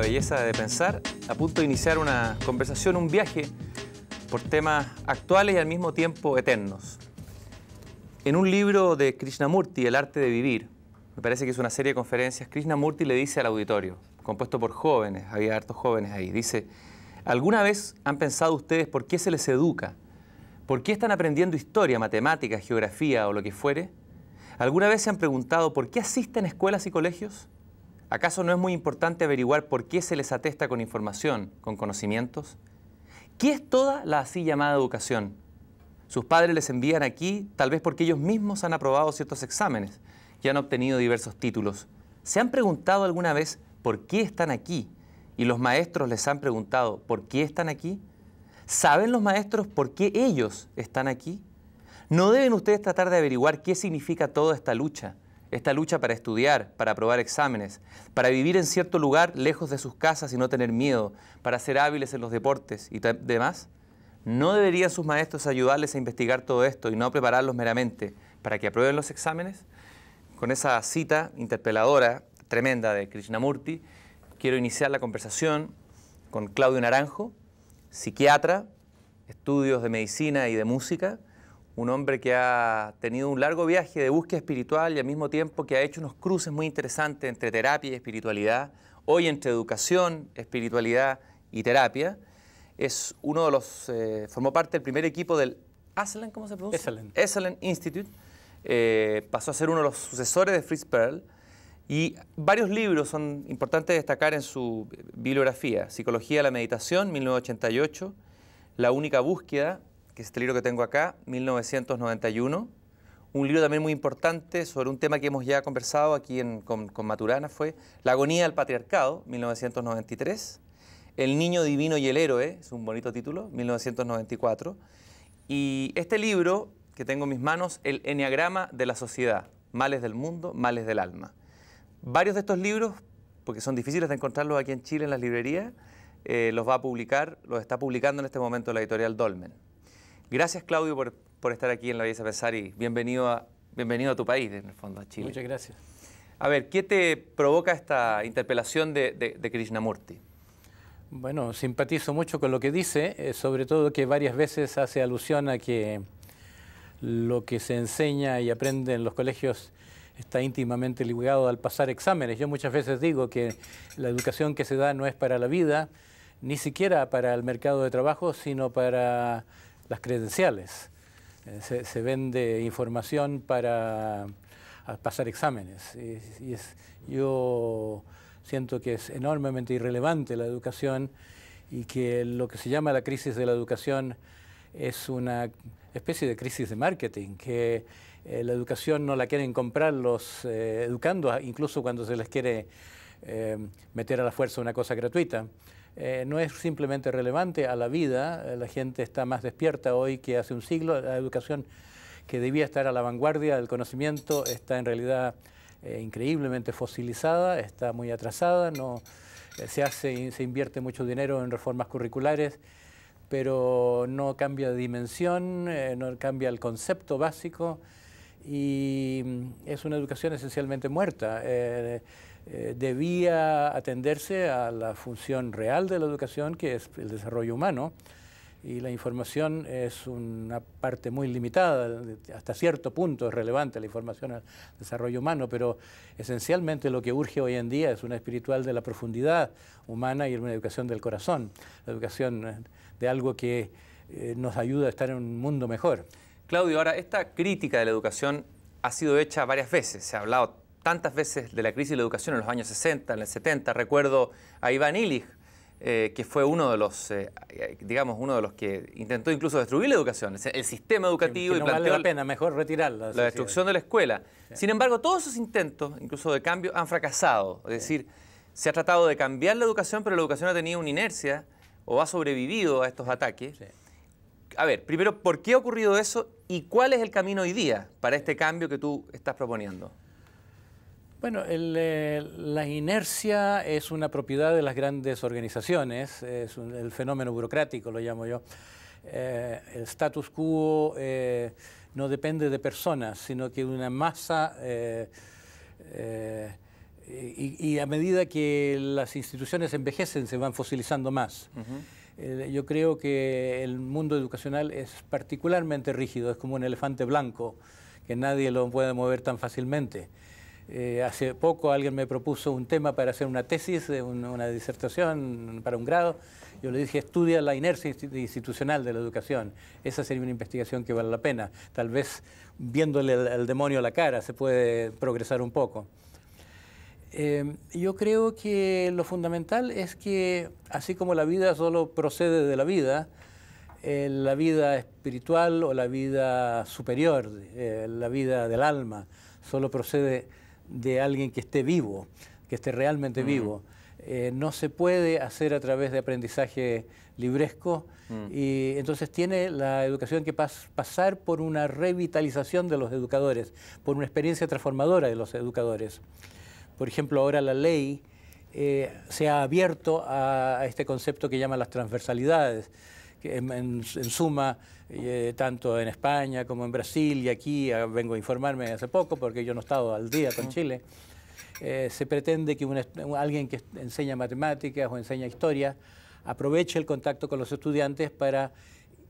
belleza de pensar, a punto de iniciar una conversación, un viaje por temas actuales y al mismo tiempo eternos. En un libro de Krishnamurti, El arte de vivir, me parece que es una serie de conferencias, Krishnamurti le dice al auditorio, compuesto por jóvenes, había hartos jóvenes ahí, dice, ¿alguna vez han pensado ustedes por qué se les educa? ¿Por qué están aprendiendo historia, matemáticas, geografía o lo que fuere? ¿Alguna vez se han preguntado por qué asisten escuelas y colegios? ¿Acaso no es muy importante averiguar por qué se les atesta con información, con conocimientos? ¿Qué es toda la así llamada educación? Sus padres les envían aquí tal vez porque ellos mismos han aprobado ciertos exámenes y han obtenido diversos títulos. ¿Se han preguntado alguna vez por qué están aquí? Y los maestros les han preguntado por qué están aquí. ¿Saben los maestros por qué ellos están aquí? ¿No deben ustedes tratar de averiguar qué significa toda esta lucha? esta lucha para estudiar, para aprobar exámenes, para vivir en cierto lugar lejos de sus casas y no tener miedo, para ser hábiles en los deportes y demás? ¿No deberían sus maestros ayudarles a investigar todo esto y no prepararlos meramente para que aprueben los exámenes? Con esa cita interpeladora tremenda de Krishnamurti, quiero iniciar la conversación con Claudio Naranjo, psiquiatra, estudios de medicina y de música, un hombre que ha tenido un largo viaje de búsqueda espiritual y al mismo tiempo que ha hecho unos cruces muy interesantes entre terapia y espiritualidad, hoy entre educación, espiritualidad y terapia. Es uno de los, eh, formó parte del primer equipo del Aslan, ¿cómo se pronuncia? Institute. Eh, pasó a ser uno de los sucesores de Fritz Perl. Y varios libros son importantes destacar en su bibliografía. Psicología de la Meditación, 1988. La única búsqueda, que es este libro que tengo acá, 1991. Un libro también muy importante sobre un tema que hemos ya conversado aquí con, Maturana fue La agonía del patriarcado, 1993. El niño divino y el héroe, es un bonito título, 1994. Y este libro que tengo en mis manos, El Enneagrama de la Sociedad, Males del Mundo, Males del Alma. Varios de estos libros, porque son difíciles de encontrarlos aquí en Chile en las librerías, eh, los va a publicar, los está publicando en este momento la editorial Dolmen. Gracias, Claudio, por, estar aquí en La Belleza Pensar y bienvenido a, bienvenido a tu país, en el fondo, a Chile. Muchas gracias. A ver, ¿qué te provoca esta interpelación de, Krishnamurti? Bueno, simpatizo mucho con lo que dice, eh, sobre todo que varias veces hace alusión a que lo que se enseña y aprende en los colegios está íntimamente ligado al pasar exámenes. Yo muchas veces digo que la educación que se da no es para la vida, ni siquiera para el mercado de trabajo, sino para las credenciales. Eh, se, vende información para pasar exámenes. Y, yo siento que es enormemente irrelevante la educación y que lo que se llama la crisis de la educación es una especie de crisis de marketing, que eh, la educación no la quieren comprar los educandos eh, educando, incluso cuando se les quiere meter a la fuerza una cosa gratuita. Eh, no es simplemente relevante a la vida, eh, la gente está más despierta hoy que hace un siglo, la educación que debía estar a la vanguardia del conocimiento está en realidad eh, increíblemente fosilizada, está muy atrasada, no, se, hace, se invierte mucho dinero en reformas curriculares, pero no cambia de dimensión, no cambia el concepto básico y mm, es una educación esencialmente muerta. Eh, debía atenderse a la función real de la educación, que es el desarrollo humano, y la información es una parte muy limitada, hasta cierto punto es relevante la información al desarrollo humano, pero esencialmente lo que urge hoy en día es una espiritual de la profundidad humana y una educación del corazón, la educación eh, de algo que eh, nos ayuda a estar en un mundo mejor. Claudio, ahora esta crítica de la educación ha sido hecha varias veces, se ha hablado tantas veces de la crisis de la educación en los años 60, en el 70. Recuerdo a Iván Illich, eh, que fue uno de los, eh, eh, digamos, uno de los que intentó incluso destruir la educación, el sistema educativo. y vale la pena, mejor retirarla. La, destrucción de la escuela. Sin embargo, todos esos intentos, incluso de cambio, han fracasado. Es decir, se ha tratado de cambiar la educación, pero la educación ha tenido una inercia o ha sobrevivido a estos ataques. A ver, primero, ¿por qué ha ocurrido eso y cuál es el camino hoy día para este cambio que tú estás proponiendo? Bueno, eh, la inercia es una propiedad de las grandes organizaciones, es el fenómeno burocrático, lo llamo yo. Eh, el status quo eh, no depende de personas, sino que de una masa... Y, a medida que las instituciones envejecen, se van fosilizando más. yo creo que el mundo educacional es particularmente rígido, es como un elefante blanco, que nadie lo puede mover tan fácilmente. Eh, hace poco alguien me propuso un tema para hacer una tesis, eh, una, disertación para un grado. Yo le dije, estudia la inercia institucional de la educación. Esa sería una investigación que vale la pena. Tal vez viéndole el demonio a la cara se puede progresar un poco. Eh, yo creo que lo fundamental es que, así como la vida solo procede de la vida, la vida espiritual o la vida superior, la vida del alma, solo procede de alguien que esté vivo, que esté realmente mm. vivo. Eh, no se puede hacer a través de aprendizaje libresco mm. y entonces tiene la educación que pasar por una revitalización de los educadores, por una experiencia transformadora de los educadores. Por ejemplo, ahora la ley eh, se ha abierto a, este concepto que llaman las transversalidades, que en suma eh, tanto en España como en Brasil y aquí, ah, vengo a informarme hace poco porque yo no he estado al día con Chile, eh, se pretende que alguien que enseña matemáticas o enseña historia aproveche el contacto con los estudiantes para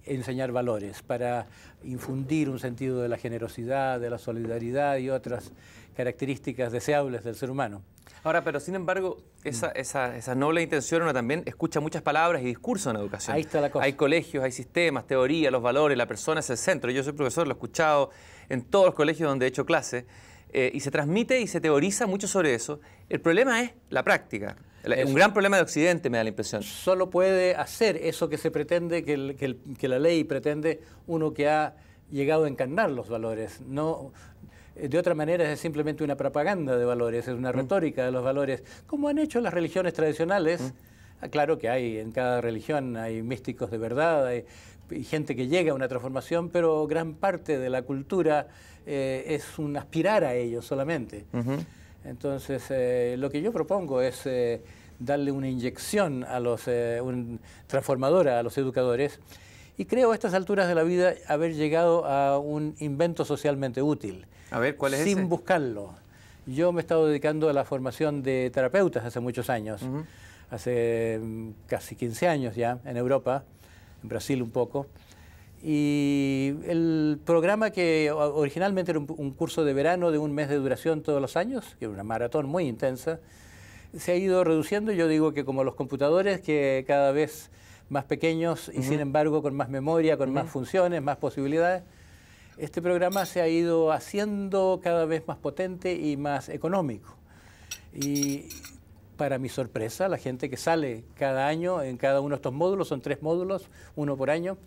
enseñar valores, para infundir un sentido de la generosidad, de la solidaridad y otras características deseables del ser humano. Ahora, pero sin embargo, mm. esa, noble intención uno también escucha muchas palabras y discursos en educación. Ahí está la cosa. Hay colegios, hay sistemas, teoría, los valores, la persona es el centro. Yo soy profesor, lo he escuchado en todos los colegios donde he hecho clase. Eh, y se transmite y se teoriza mucho sobre eso. El problema es la práctica. Es Un gran problema de Occidente, me da la impresión. Solo puede hacer eso que se pretende, que, la ley pretende, uno que ha llegado a encarnar los valores. No, eh, de otra manera es simplemente una propaganda de valores, es una mm. retórica de los valores, como han hecho las religiones tradicionales. Mm. Ah, claro que hay, en cada religión hay místicos de verdad, hay gente que llega a una transformación, pero gran parte de la cultura eh, es un aspirar a ello solamente. Entonces, eh, lo que yo propongo es darle una inyección a los, transformadora a los educadores y creo a estas alturas de la vida haber llegado a un invento socialmente útil. A ver, ¿cuál es Sin buscarlo. Yo me he estado dedicando a la formación de terapeutas hace muchos años, hace mm, casi 15 años ya, en Europa, en Brasil un poco. Y el programa que originalmente era un, curso de verano de un mes de duración todos los años, que era una maratón muy intensa, se ha ido reduciendo. Yo digo que como los computadores que cada vez más pequeños y sin embargo con más memoria, con más funciones, más posibilidades. Este programa se ha ido haciendo cada vez más potente y más económico. Y para mi sorpresa, la gente que sale cada año en cada uno de estos módulos, son tres módulos, uno por año,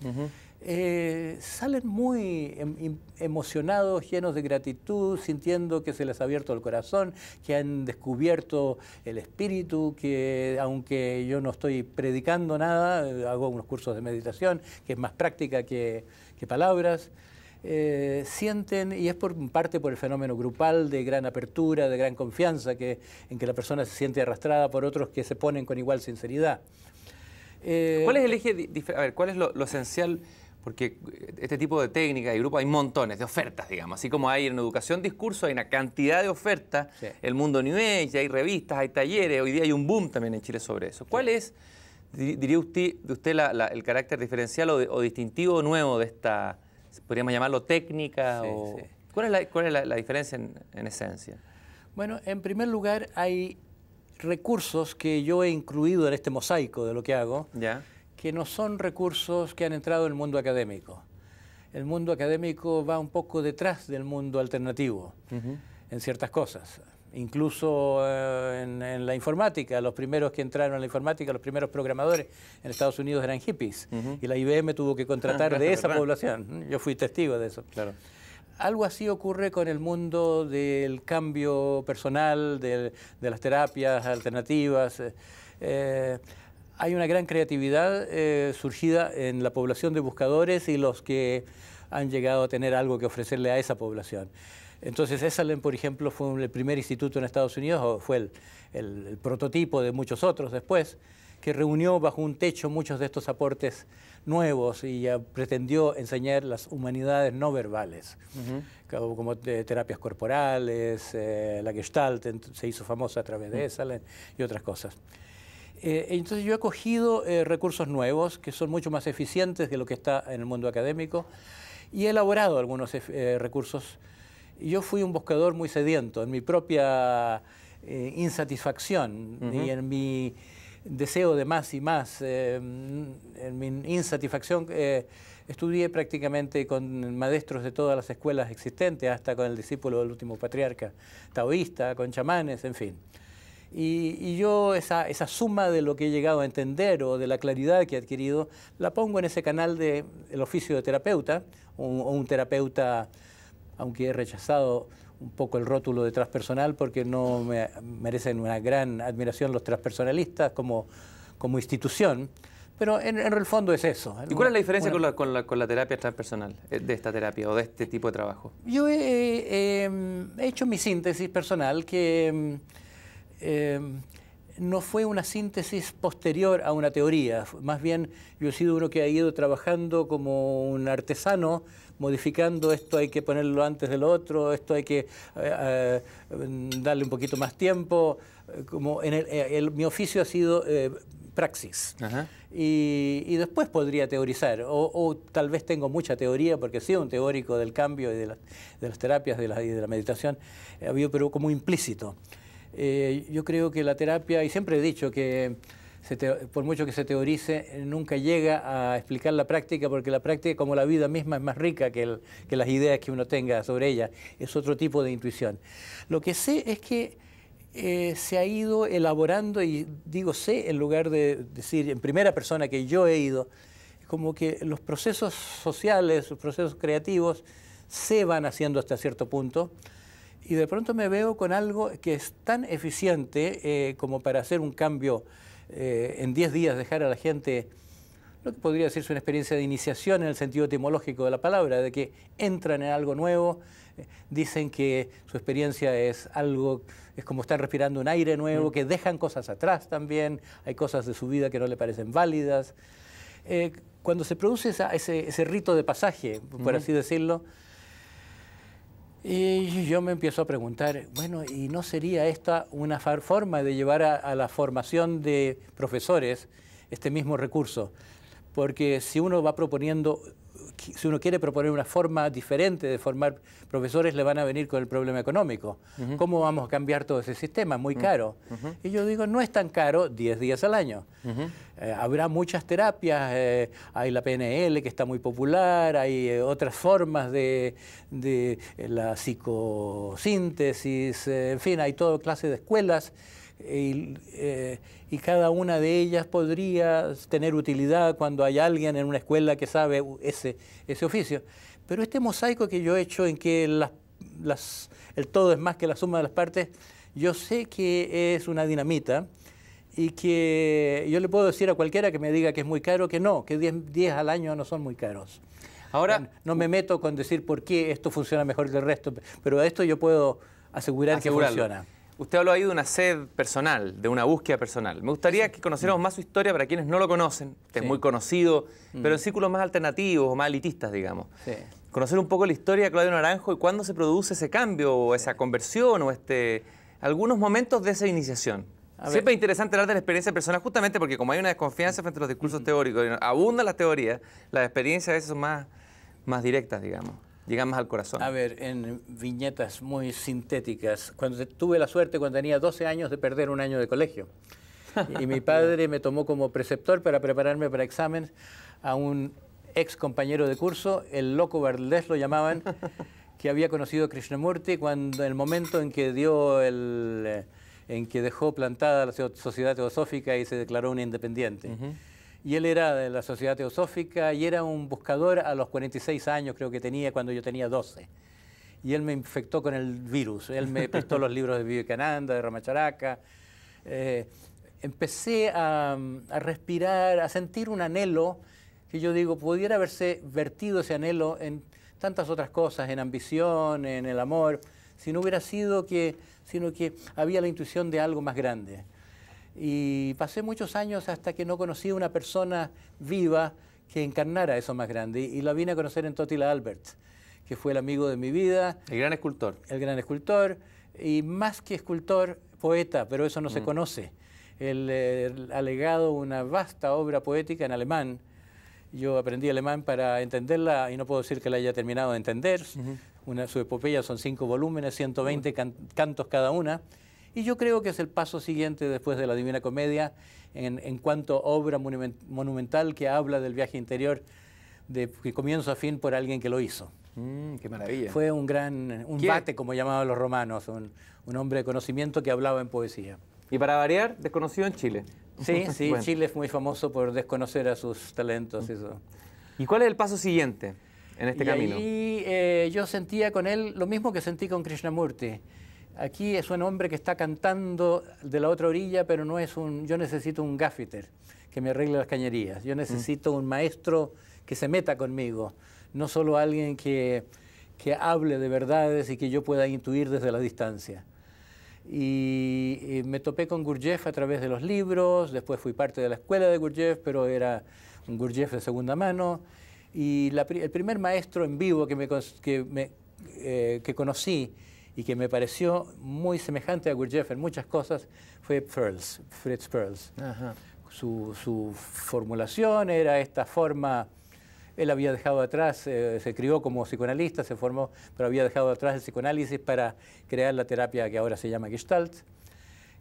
eh, salen muy em, emocionados, llenos de gratitud, sintiendo que se les ha abierto el corazón, que han descubierto el espíritu, que aunque yo no estoy predicando nada, eh, hago unos cursos de meditación, que es más práctica que, palabras. Eh, sienten, y es por parte por el fenómeno grupal de gran apertura, de gran confianza, que, en que la persona se siente arrastrada por otros que se ponen con igual sinceridad. ¿Cuál es el eje? A ver, ¿cuál es lo esencial? porque eh, este tipo de técnicas y grupos hay montones de ofertas, digamos. Así como hay en educación discurso, hay una cantidad de ofertas. El mundo New Age, hay revistas, hay talleres. Hoy día hay un boom también en Chile sobre eso. ¿Cuál es, diría usted, de usted el carácter diferencial o, distintivo nuevo de esta, podríamos llamarlo técnica? ¿Cuál es la, diferencia en, esencia? Bueno, en primer lugar hay recursos que yo he incluido en este mosaico de lo que hago. Ya que no son recursos que han entrado en el mundo académico. El mundo académico va un poco detrás del mundo alternativo en ciertas cosas. Incluso eh, en, la informática, los primeros que entraron en la informática, los primeros programadores en Estados Unidos eran hippies. Y la IBM tuvo que contratar de esa población. Yo fui testigo de eso. Algo así ocurre con el mundo del cambio personal, de, las terapias alternativas. Eh, eh, hay una gran creatividad eh, surgida en la población de buscadores y los que han llegado a tener algo que ofrecerle a esa población. Entonces, Esalen, por ejemplo, fue el primer instituto en Estados Unidos, o fue el, prototipo de muchos otros después, que reunió bajo un techo muchos de estos aportes nuevos y pretendió enseñar las humanidades no verbales, como, eh, terapias corporales, eh, la Gestalt se hizo famosa a través de Esalen y otras cosas. Eh, entonces yo he cogido eh, recursos nuevos que son mucho más eficientes de lo que está en el mundo académico y he elaborado algunos eh, recursos. Yo fui un buscador muy sediento en mi propia insatisfacción y en mi deseo de más y más, en mi insatisfacción estudié prácticamente con maestros de todas las escuelas existentes, hasta con el discípulo del último patriarca taoísta, con chamanes, en fin. Y, yo esa, esa, suma de lo que he llegado a entender o de la claridad que he adquirido, la pongo en ese canal del el oficio de terapeuta, o un, terapeuta, aunque he rechazado un poco el rótulo de transpersonal porque no me merecen una gran admiración los transpersonalistas como, como institución, pero en, el fondo es eso. ¿Y cuál es la diferencia con, la, con, la, con, la, terapia transpersonal, eh, de esta terapia o de este tipo de trabajo? Yo he eh, em, hecho mi síntesis personal que em, Em, no fue una síntesis posterior a una teoría, más bien yo he sido uno que ha ido trabajando como un artesano, modificando esto hay que ponerlo antes del otro, esto hay que eh, eh, darle un poquito más tiempo, eh, como en mi oficio ha sido praxis. Y, después podría teorizar, o, tal vez tengo mucha teoría, porque he sido un teórico del cambio y de, las terapias y de la meditación, pero como implícito. Eh, yo creo que la terapia, y siempre he dicho que por mucho que se teorice, nunca llega a explicar la práctica, porque la práctica, como la vida misma, es más rica que, las ideas que uno tenga sobre ella. Es otro tipo de intuición. Lo que sé es que eh, se ha ido elaborando, y digo sé en lugar de decir en primera persona que yo he ido, como que los procesos sociales, los procesos creativos, se van haciendo hasta cierto punto y de pronto me veo con algo que es tan eficiente eh, como para hacer un cambio eh, en 10 días, dejar a la gente lo que podría decirse una experiencia de iniciación en el sentido etimológico de la palabra, de que entran en algo nuevo, eh, dicen que su experiencia es algo, es como están respirando un aire nuevo, mm. que dejan cosas atrás también, hay cosas de su vida que no le parecen válidas. cuando se produce ese, rito de pasaje, por así decirlo, y yo me empiezo a preguntar, bueno, ¿y no sería esta una forma de llevar a, a la formación de profesores este mismo recurso? Porque si uno va proponiendo si uno quiere proponer una forma diferente de formar profesores, le van a venir con el problema económico. ¿Cómo vamos a cambiar todo ese sistema? Muy mm. caro. Y yo digo, no es tan caro 10 días al año. Eh, habrá muchas terapias, eh, hay la PNL que está muy popular, hay eh, otras formas de, de la psicosíntesis, en fin, hay toda clase de escuelas. Eh, y, cada una de ellas podría tener utilidad cuando hay alguien en una escuela que sabe ese, oficio. Pero este mosaico que yo he hecho en que el todo es más que la suma de las partes, yo sé que es una dinamita y que yo le puedo decir a cualquiera que me diga que es muy caro que no, que 10 al año no son muy caros. Ahora, no, me meto con decir por qué esto funciona mejor que el resto, pero a esto yo puedo asegurar que funciona. Usted habló ahí de una sed personal, de una búsqueda personal. Me gustaría que conociéramos más su historia para quienes no lo conocen. es muy conocido, mm. pero en círculos más alternativos o más elitistas, digamos. Conocer un poco la historia de Claudio Naranjo y cuándo se produce ese cambio o esa conversión o este, algunos momentos de esa iniciación. Siempre es interesante hablar de la experiencia personal, justamente porque como hay una desconfianza frente a los discursos mm. teóricos, abundan las teorías, las experiencias a veces son más, más directas, digamos. Llegamos al corazón. A ver, en viñetas muy sintéticas, cuando tuve la suerte, cuando tenía 12 años, de perder un año de colegio. Y mi padre me tomó como preceptor para prepararme para examen a un ex compañero de curso, el loco Valdés lo llamaban, que había conocido a Krishnamurti cuando en el momento en que dio el eh, en que dejó plantada la sociedad teosófica y se declaró un independiente y él era de la Sociedad Teosófica y era un buscador a los 46 años, creo que tenía, cuando yo tenía 12. Y él me infectó con el virus. Él me prestó los libros de Vivekananda, de Ramacharaca. Eh, empecé a, respirar, a sentir un anhelo que yo digo, pudiera haberse vertido ese anhelo en tantas otras cosas, en ambición, en el amor, si no hubiera sido que, sino que había la intuición de algo más grande y pasé muchos años hasta que no conocí una persona viva que encarnara eso más grande. Y, la vine a conocer en Totila Albert, que fue el amigo de mi vida. El gran escultor. El gran escultor. Y más que escultor, poeta, pero eso no se mm. conoce. Él, eh, ha legado una vasta obra poética en alemán. Yo aprendí alemán para entenderla y no puedo decir que la haya terminado de entender. una, su epopeya son cinco volúmenes, 120 cantos cada una. Y yo creo que es el paso siguiente después de la Divina Comedia en, cuanto a obra monumental que habla del viaje interior de comienzo a fin por alguien que lo hizo. Mm, qué maravilla. Fue un gran, un bate, como llamaban los romanos, un, un, hombre de conocimiento que hablaba en poesía. Y para variar, desconocido en Chile. Sí, sí, Chile es muy famoso por desconocer a sus talentos. Mm. Eso. ¿Y cuál es el paso siguiente en este camino? Y eh, yo sentía con él lo mismo que sentí con Krishnamurti Aquí es un hombre que está cantando de la otra orilla, pero no es un... Yo necesito un gaffiter que me arregle las cañerías. Yo mm. necesito un maestro que se meta conmigo, no solo alguien que, hable de verdades y que yo pueda intuir desde la distancia. Y, me topé con Gurdjieff a través de los libros, después fui parte de la escuela de Gurdjieff, pero era un Gurdjieff de segunda mano. Y el primer maestro en vivo que, me, que, eh, que conocí, y que me pareció muy semejante a Gurdjieff en muchas cosas, fue Perls, Fritz Perls. Su, su, formulación era esta forma, él había dejado atrás, eh, se crió como psicoanalista, se formó, pero había dejado atrás el psicoanálisis para crear la terapia que ahora se llama Gestalt.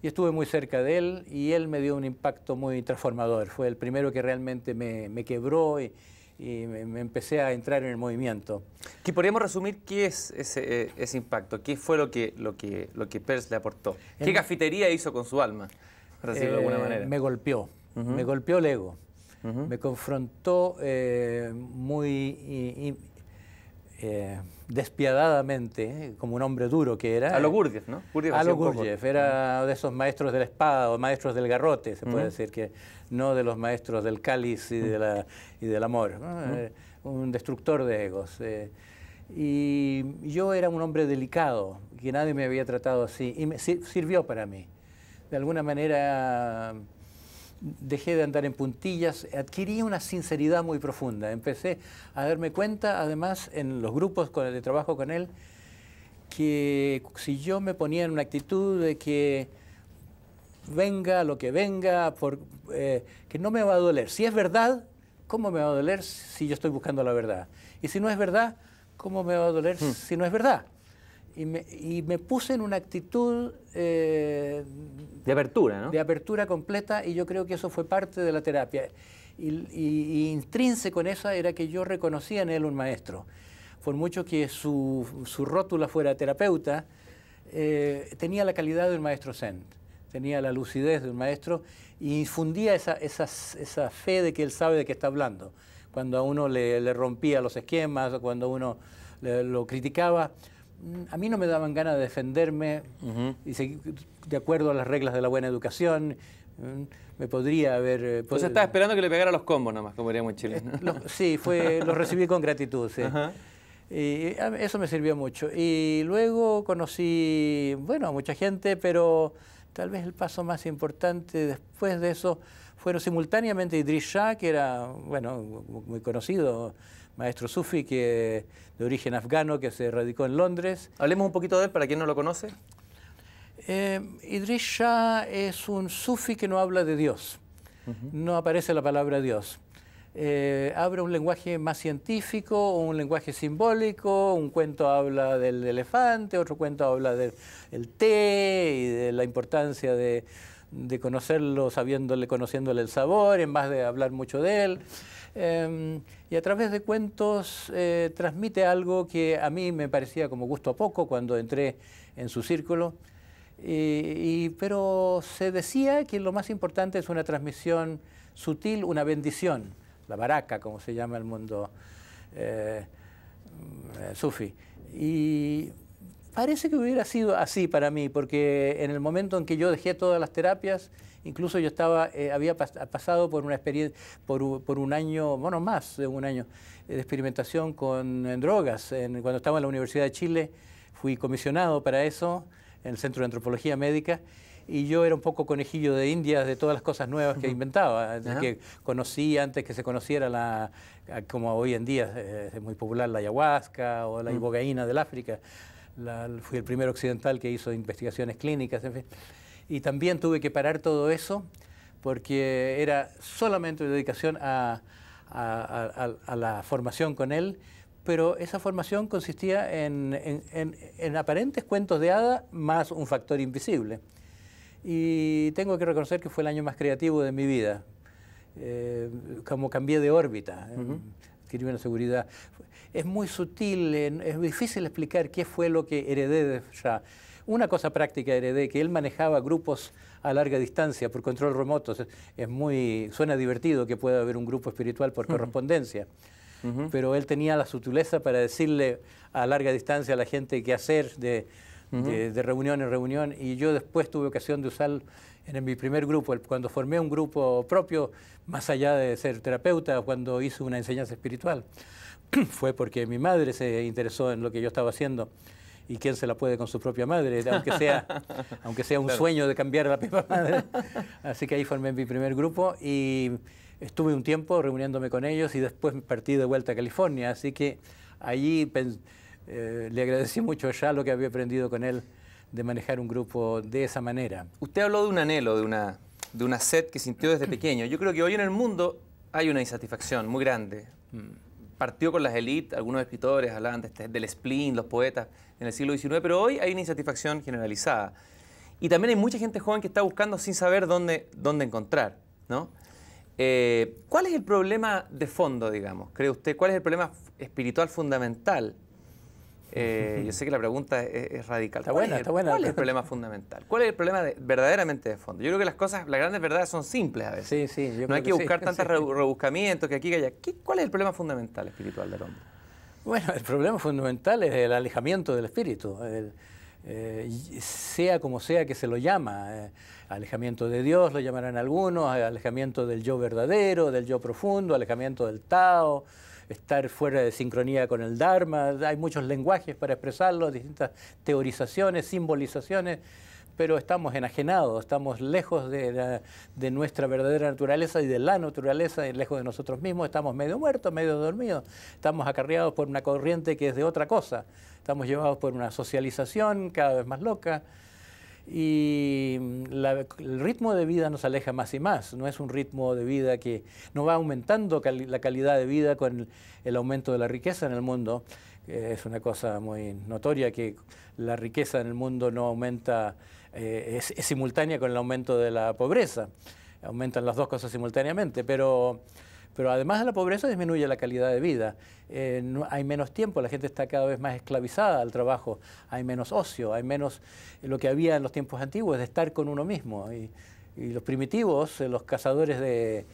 Y estuve muy cerca de él y él me dio un impacto muy transformador. Fue el primero que realmente me, me quebró y, y me, empecé a entrar en el movimiento. ¿Qué podríamos resumir qué es eh, ese, impacto, qué fue lo que, lo que, lo que Pers le aportó, qué cafetería hizo con su alma, eh, Me golpeó, me golpeó el ego, me confrontó eh, muy... Eh, despiadadamente, eh, como un hombre duro que era. A lo eh, ¿no? a era de esos maestros de la espada o maestros del garrote, se puede decir, que no de los maestros del cáliz y, de la, y del amor. Un destructor de egos. y yo era un hombre delicado, que nadie me había tratado así, y me sirvió para mí. De alguna manera dejé de andar en puntillas, adquirí una sinceridad muy profunda. Empecé a darme cuenta, además, en los grupos con el de trabajo con él, que si yo me ponía en una actitud de que venga lo que venga, por, eh, que no me va a doler. Si es verdad, ¿cómo me va a doler si yo estoy buscando la verdad? Y si no es verdad, ¿cómo me va a doler hmm. si no es verdad? y me, puse en una actitud... Eh, de apertura, ¿no? De apertura completa y yo creo que eso fue parte de la terapia. Y, y, intrínseco en esa era que yo reconocía en él un maestro. Por mucho que su, rótula fuera terapeuta, eh, tenía la calidad de un maestro zen, tenía la lucidez de un maestro y infundía esa, fe de que él sabe de qué está hablando. Cuando a uno le, rompía los esquemas cuando uno lo criticaba, a mí no me daban ganas de defenderme y de acuerdo a las reglas de la buena educación. Mm, me podría haber... Entonces eh, pues estaba esperando que le pegara los combos nomás, como diríamos en Chile. Eh, sí, fue, los recibí con gratitud, sí. Y eso me sirvió mucho. Y luego conocí, bueno, a mucha gente, pero tal vez el paso más importante después de eso fueron simultáneamente Idris Shah, que era, bueno, muy conocido maestro sufi que, de origen afgano que se radicó en Londres. Hablemos un poquito de él para quien no lo conoce. Eh, es un sufi que no habla de Dios, no aparece la palabra Dios. Eh, Abre un lenguaje más científico, un lenguaje simbólico, un cuento habla del elefante, otro cuento habla del té y de la importancia de, conocerlo sabiéndole, conociéndole el sabor, en vez de hablar mucho de él. Em, y a través de cuentos eh, transmite algo que a mí me parecía como gusto a poco cuando entré en su círculo. pero se decía que lo más importante es una transmisión sutil, una bendición, la baraca, como se llama el mundo eh, eh, sufi. Y parece que hubiera sido así para mí, porque en el momento en que yo dejé todas las terapias, Incluso yo estaba, eh, había pasado por una experiencia, por, un año, bueno, más de un año, eh, de experimentación con en drogas. cuando estaba en la Universidad de Chile, fui comisionado para eso, en el Centro de Antropología Médica y yo era un poco conejillo de indias de todas las cosas nuevas que inventaba, que conocí antes que se conociera la, como hoy en día eh, es muy popular la ayahuasca o la mm. ibogaína del África. fui el primer occidental que hizo investigaciones clínicas, en fin. Y también tuve que parar todo eso porque era solamente dedicación a, la formación con él, pero esa formación consistía en, aparentes cuentos de hada más un factor invisible. Y tengo que reconocer que fue el año más creativo de mi vida, eh, como cambié de órbita. Eh, adquirí una seguridad. Es muy sutil, es difícil explicar qué fue lo que heredé de ella. Una cosa práctica heredé, que él manejaba grupos a larga distancia por control remoto. Es muy, suena divertido que pueda haber un grupo espiritual por correspondencia. Pero él tenía la sutileza para decirle a larga distancia a la gente qué hacer de, reunión en reunión. Y yo después tuve ocasión de usar en mi primer grupo, cuando formé un grupo propio, más allá de ser terapeuta, cuando hice una enseñanza espiritual, fue porque mi madre se interesó en lo que yo estaba haciendo y quién se la puede con su propia madre, aunque sea, aunque sea un sueño de cambiar la misma madre. Así que ahí formé mi primer grupo y estuve un tiempo reuniéndome con ellos y después partí de vuelta a California. Así que allí eh, le agradecí mucho ya lo que había aprendido con él de manejar un grupo de esa manera. Usted habló de un anhelo, de una, de una sed que sintió desde pequeño. Yo creo que hoy en el mundo hay una insatisfacción muy grande. Mm partió con las élites, algunos escritores hablaban este, del spleen, los poetas en el siglo XIX, pero hoy hay una insatisfacción generalizada. Y también hay mucha gente joven que está buscando sin saber dónde, dónde encontrar, ¿no? Eh, ¿Cuál es el problema de fondo, digamos, cree usted? ¿Cuál es el problema espiritual fundamental eh, yo sé que la pregunta es, radical. Está buena, está buena. ¿Cuál es el problema fundamental? ¿Cuál es el problema verdaderamente de fondo? Yo creo que las cosas, las grandes verdades son simples a veces. Sí, sí, no hay que, buscar tantos rebuscamientos que aquí que allá. ¿Qué, ¿Cuál es el problema fundamental espiritual del hombre? Bueno, el problema fundamental es el alejamiento del espíritu. Eh, sea como sea que se lo llama, eh, alejamiento de Dios lo llamarán algunos, alejamiento del yo verdadero, del yo profundo, alejamiento del Tao, estar fuera de sincronía con el Dharma, hay muchos lenguajes para expresarlo, distintas teorizaciones, simbolizaciones, pero estamos enajenados, estamos lejos de, nuestra verdadera naturaleza y de la naturaleza, y lejos de nosotros mismos, estamos medio muertos, medio dormidos, estamos acarreados por una corriente que es de otra cosa, estamos llevados por una socialización cada vez más loca y mm, el ritmo de vida nos aleja más y más. No es un ritmo de vida que no va aumentando la calidad de vida con el, aumento de la riqueza en el mundo. Eh, es una cosa muy notoria que la riqueza en el mundo no aumenta, eh, es, simultánea con el aumento de la pobreza. Aumentan las dos cosas simultáneamente, pero pero además de la pobreza disminuye la calidad de vida. Eh, hay menos tiempo, la gente está cada vez más esclavizada al trabajo, hay menos ocio, hay menos eh, lo que había en los tiempos antiguos, de estar con uno mismo. Y, los primitivos, eh, los cazadores de,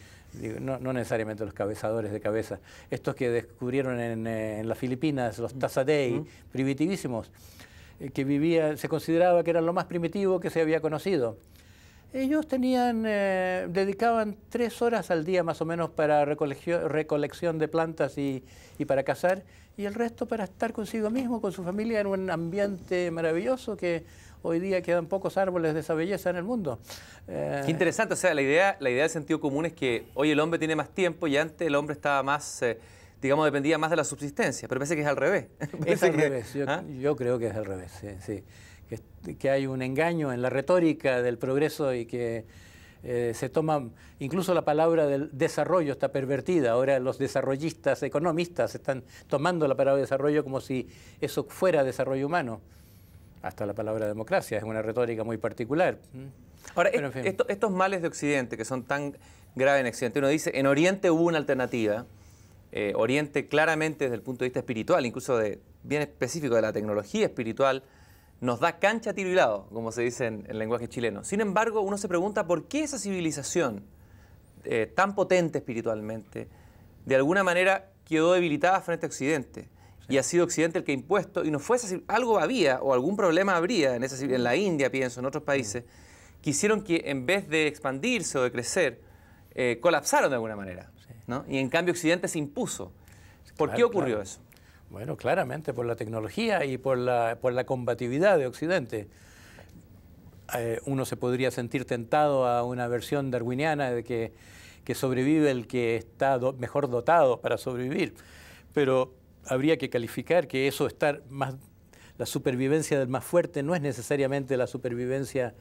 no, necesariamente los cabezadores de cabeza, estos que descubrieron en, las Filipinas, los mm. Tazadei, primitivísimos, que vivían, se consideraba que eran lo más primitivo que se había conocido. Ellos tenían, eh, dedicaban tres horas al día más o menos para recolección de plantas y, para cazar, y el resto para estar consigo mismo, con su familia, en un ambiente maravilloso que hoy día quedan pocos árboles de esa belleza en el mundo. Eh, Qué interesante, o sea, la idea, la idea del sentido común es que hoy el hombre tiene más tiempo y antes el hombre estaba más... Eh, digamos, dependía más de la subsistencia, pero parece que es al revés. es al revés, ¿ah? yo, creo que es al revés, sí que, hay un engaño en la retórica del progreso y que eh, se toma, incluso la palabra del desarrollo está pervertida. Ahora los desarrollistas economistas están tomando la palabra desarrollo como si eso fuera desarrollo humano. Hasta la palabra democracia es una retórica muy particular. ¿Mm? Ahora, estos males de Occidente que son tan graves en Occidente, uno dice, en Oriente hubo una alternativa. Eh, Oriente claramente desde el punto de vista espiritual, incluso de, bien específico de la tecnología espiritual, nos da cancha, tiro y lado, como se dice en el lenguaje chileno. Sin embargo, uno se pregunta por qué esa civilización eh, tan potente espiritualmente, de alguna manera quedó debilitada frente a Occidente. Y ha sido Occidente el que ha impuesto, y no fue algo había o algún problema habría en, esa, en la India, pienso, en otros mm. países, que hicieron que en vez de expandirse o de crecer, eh, colapsaron de alguna manera. Y en cambio Occidente se impuso. ¿Por qué ocurrió eso? Bueno, claramente por la tecnología y por la, por la combatividad de Occidente. Eh, uno se podría sentir tentado a una versión darwiniana de que, que sobrevive el que está mejor dotado para sobrevivir, pero habría que calificar que eso estar más la supervivencia del más fuerte no es necesariamente la supervivencia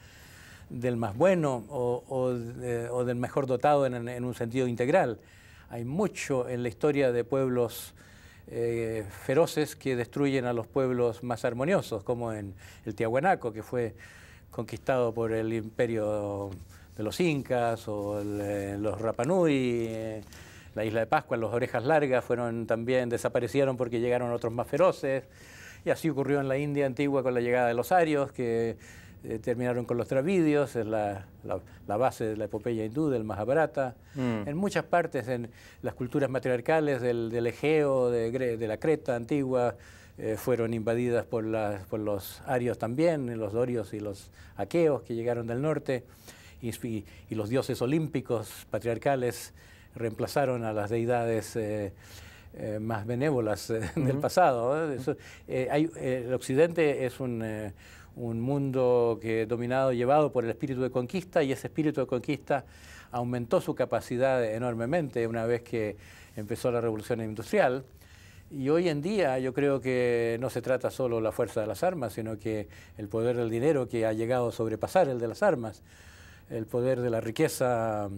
del más bueno o, del mejor dotado en, en, un sentido integral. Hay mucho en la historia de pueblos eh, feroces que destruyen a los pueblos más armoniosos, como en el Tiahuanaco, que fue conquistado por el imperio de los incas o eh, los Rapanui. Eh, la isla de Pascua, las orejas largas fueron también desaparecieron porque llegaron otros más feroces. Y así ocurrió en la India antigua con la llegada de los arios, que eh, terminaron con los Travidios, es la, base de la epopeya hindú, del Mahabharata, mm. en muchas partes, en las culturas matriarcales del, del Egeo, de, la Creta antigua, eh, fueron invadidas por, las por, los arios también, los dorios y los aqueos que llegaron del norte, y, los dioses olímpicos patriarcales reemplazaron a las deidades. Eh, más benévolas del pasado. el Occidente es un un mundo que dominado llevado por el espíritu de conquista y ese espíritu de conquista aumentó su capacidad enormemente una vez que empezó la revolución industrial. Y hoy en día yo creo que no se trata solo la fuerza de las armas, sino que el poder del dinero que ha llegado a sobrepasar el de las armas, el poder de la riqueza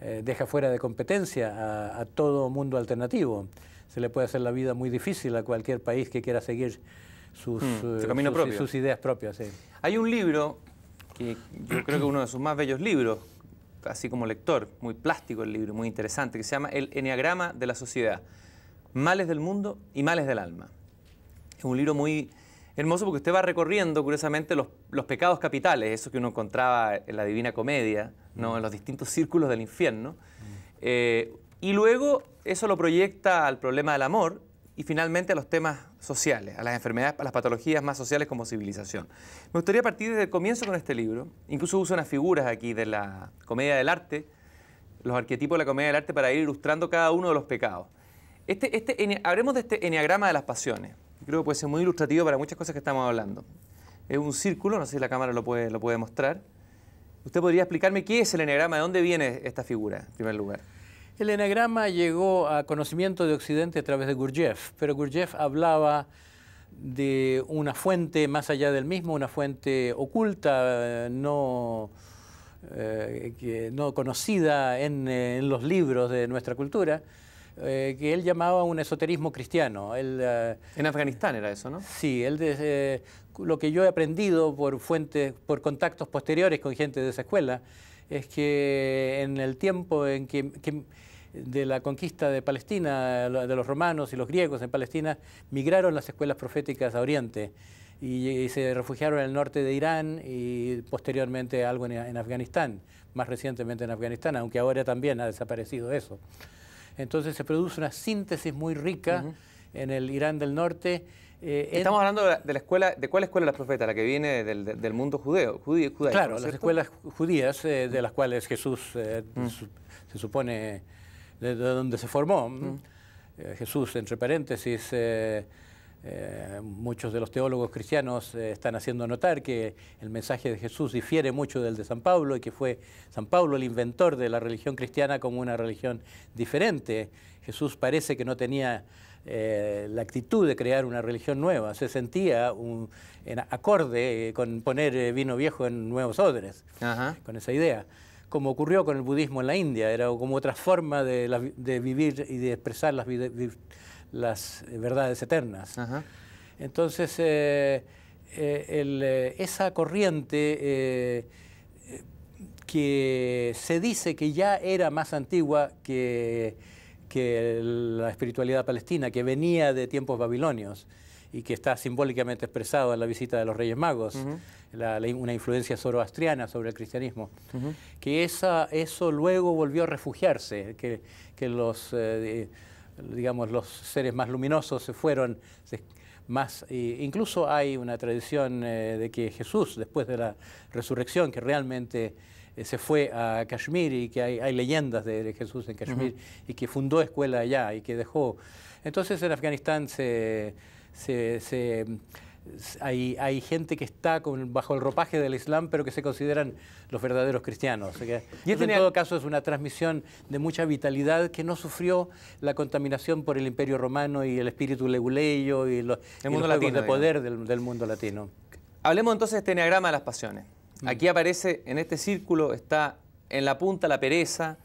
eh, deja fuera de competencia a todo mundo alternativo. Se le puede hacer la vida muy difícil a cualquier país que quiera seguir Mm, eh, sus, ideas propias. Hay un libro, que yo creo que uno de sus más bellos libros, así como lector, muy plástico el libro, muy interesante, que se llama El Enneagrama de la Sociedad, Males del Mundo y Males del Alma. Es un libro muy hermoso porque usted va recorriendo, curiosamente, los, pecados capitales, eso que uno encontraba en la Divina Comedia, ¿no? Mm. en los distintos círculos del infierno. Mm. Eh, y luego eso lo proyecta al problema del amor y finalmente a los temas sociales, a las enfermedades, a las patologías más sociales como civilización. Me gustaría partir desde el comienzo con este libro, incluso uso unas figuras aquí de la comedia del arte, los arquetipos de la comedia del arte para ir ilustrando cada uno de los pecados. Este, este, hablemos de este enneagrama de las pasiones. Creo que puede ser muy ilustrativo para muchas cosas que estamos hablando. Es un círculo, no sé si la cámara lo puede, lo puede mostrar. ¿Usted podría explicarme qué es el enneagrama, de dónde viene esta figura, en primer lugar? El enagrama llegó a conocimiento de Occidente a través de Gurdjieff, pero Gurdjieff hablaba de una fuente más allá del mismo, una fuente oculta, eh, eh, no, conocida eh, en, los libros de nuestra cultura, que él llamaba un esoterismo cristiano. en Afganistán era eso, ¿no? Sí, lo que yo he aprendido por fuentes, por contactos posteriores con gente de esa escuela, es que en el tiempo en que de la conquista de Palestina, de los romanos y los griegos en Palestina, migraron las escuelas proféticas a Oriente y, se refugiaron en el norte de Irán y posteriormente algo en, Afganistán, más recientemente en Afganistán, aunque ahora también ha desaparecido eso. Entonces se produce una síntesis muy rica en el Irán del norte. Eh, Estamos hablando de la, escuela, ¿de cuál escuela la profeta? La que viene del, mundo judeo, judío, judaico. Claro, las escuelas judías eh, de las cuales Jesús eh, mm. se supone de, donde se formó. Mm. Eh, Jesús, entre paréntesis, eh, eh, muchos de los teólogos cristianos están haciendo notar que el mensaje de Jesús difiere mucho del de San Pablo y que fue San Pablo el inventor de la religión cristiana como una religión diferente. Jesús parece que no tenía la actitud de crear una religión nueva. Se sentía en acorde con poner vino viejo en nuevos odres, con esa idea como ocurrió con el budismo en la India, era como otra forma de, vivir y de expresar las, eh, verdades eternas. Entonces, eh, eh, esa corriente que se dice que ya era más antigua que la espiritualidad palestina, que venía de tiempos babilonios, y que está simbólicamente expresado en la visita de los Reyes Magos, una influencia zoroastriana sobre el cristianismo, que esa, eso luego volvió a refugiarse, que, que los, eh, digamos, los seres más luminosos se fueron. más, incluso hay una tradición eh, de que Jesús, después de la resurrección, que realmente eh, se fue a Kashmir y que hay, leyendas de Jesús en Kashmir y que fundó escuela allá y que dejó. Entonces en Afganistán se, hay, gente que está bajo el ropaje del Islam, pero que se consideran los verdaderos cristianos. Y en todo caso es una transmisión de mucha vitalidad que no sufrió la contaminación por el Imperio Romano y el espíritu leguleyo y, el de poder del, mundo latino. Hablemos entonces de este enneagrama de las pasiones. Mm. Aquí aparece, en este círculo, está en la punta la pereza,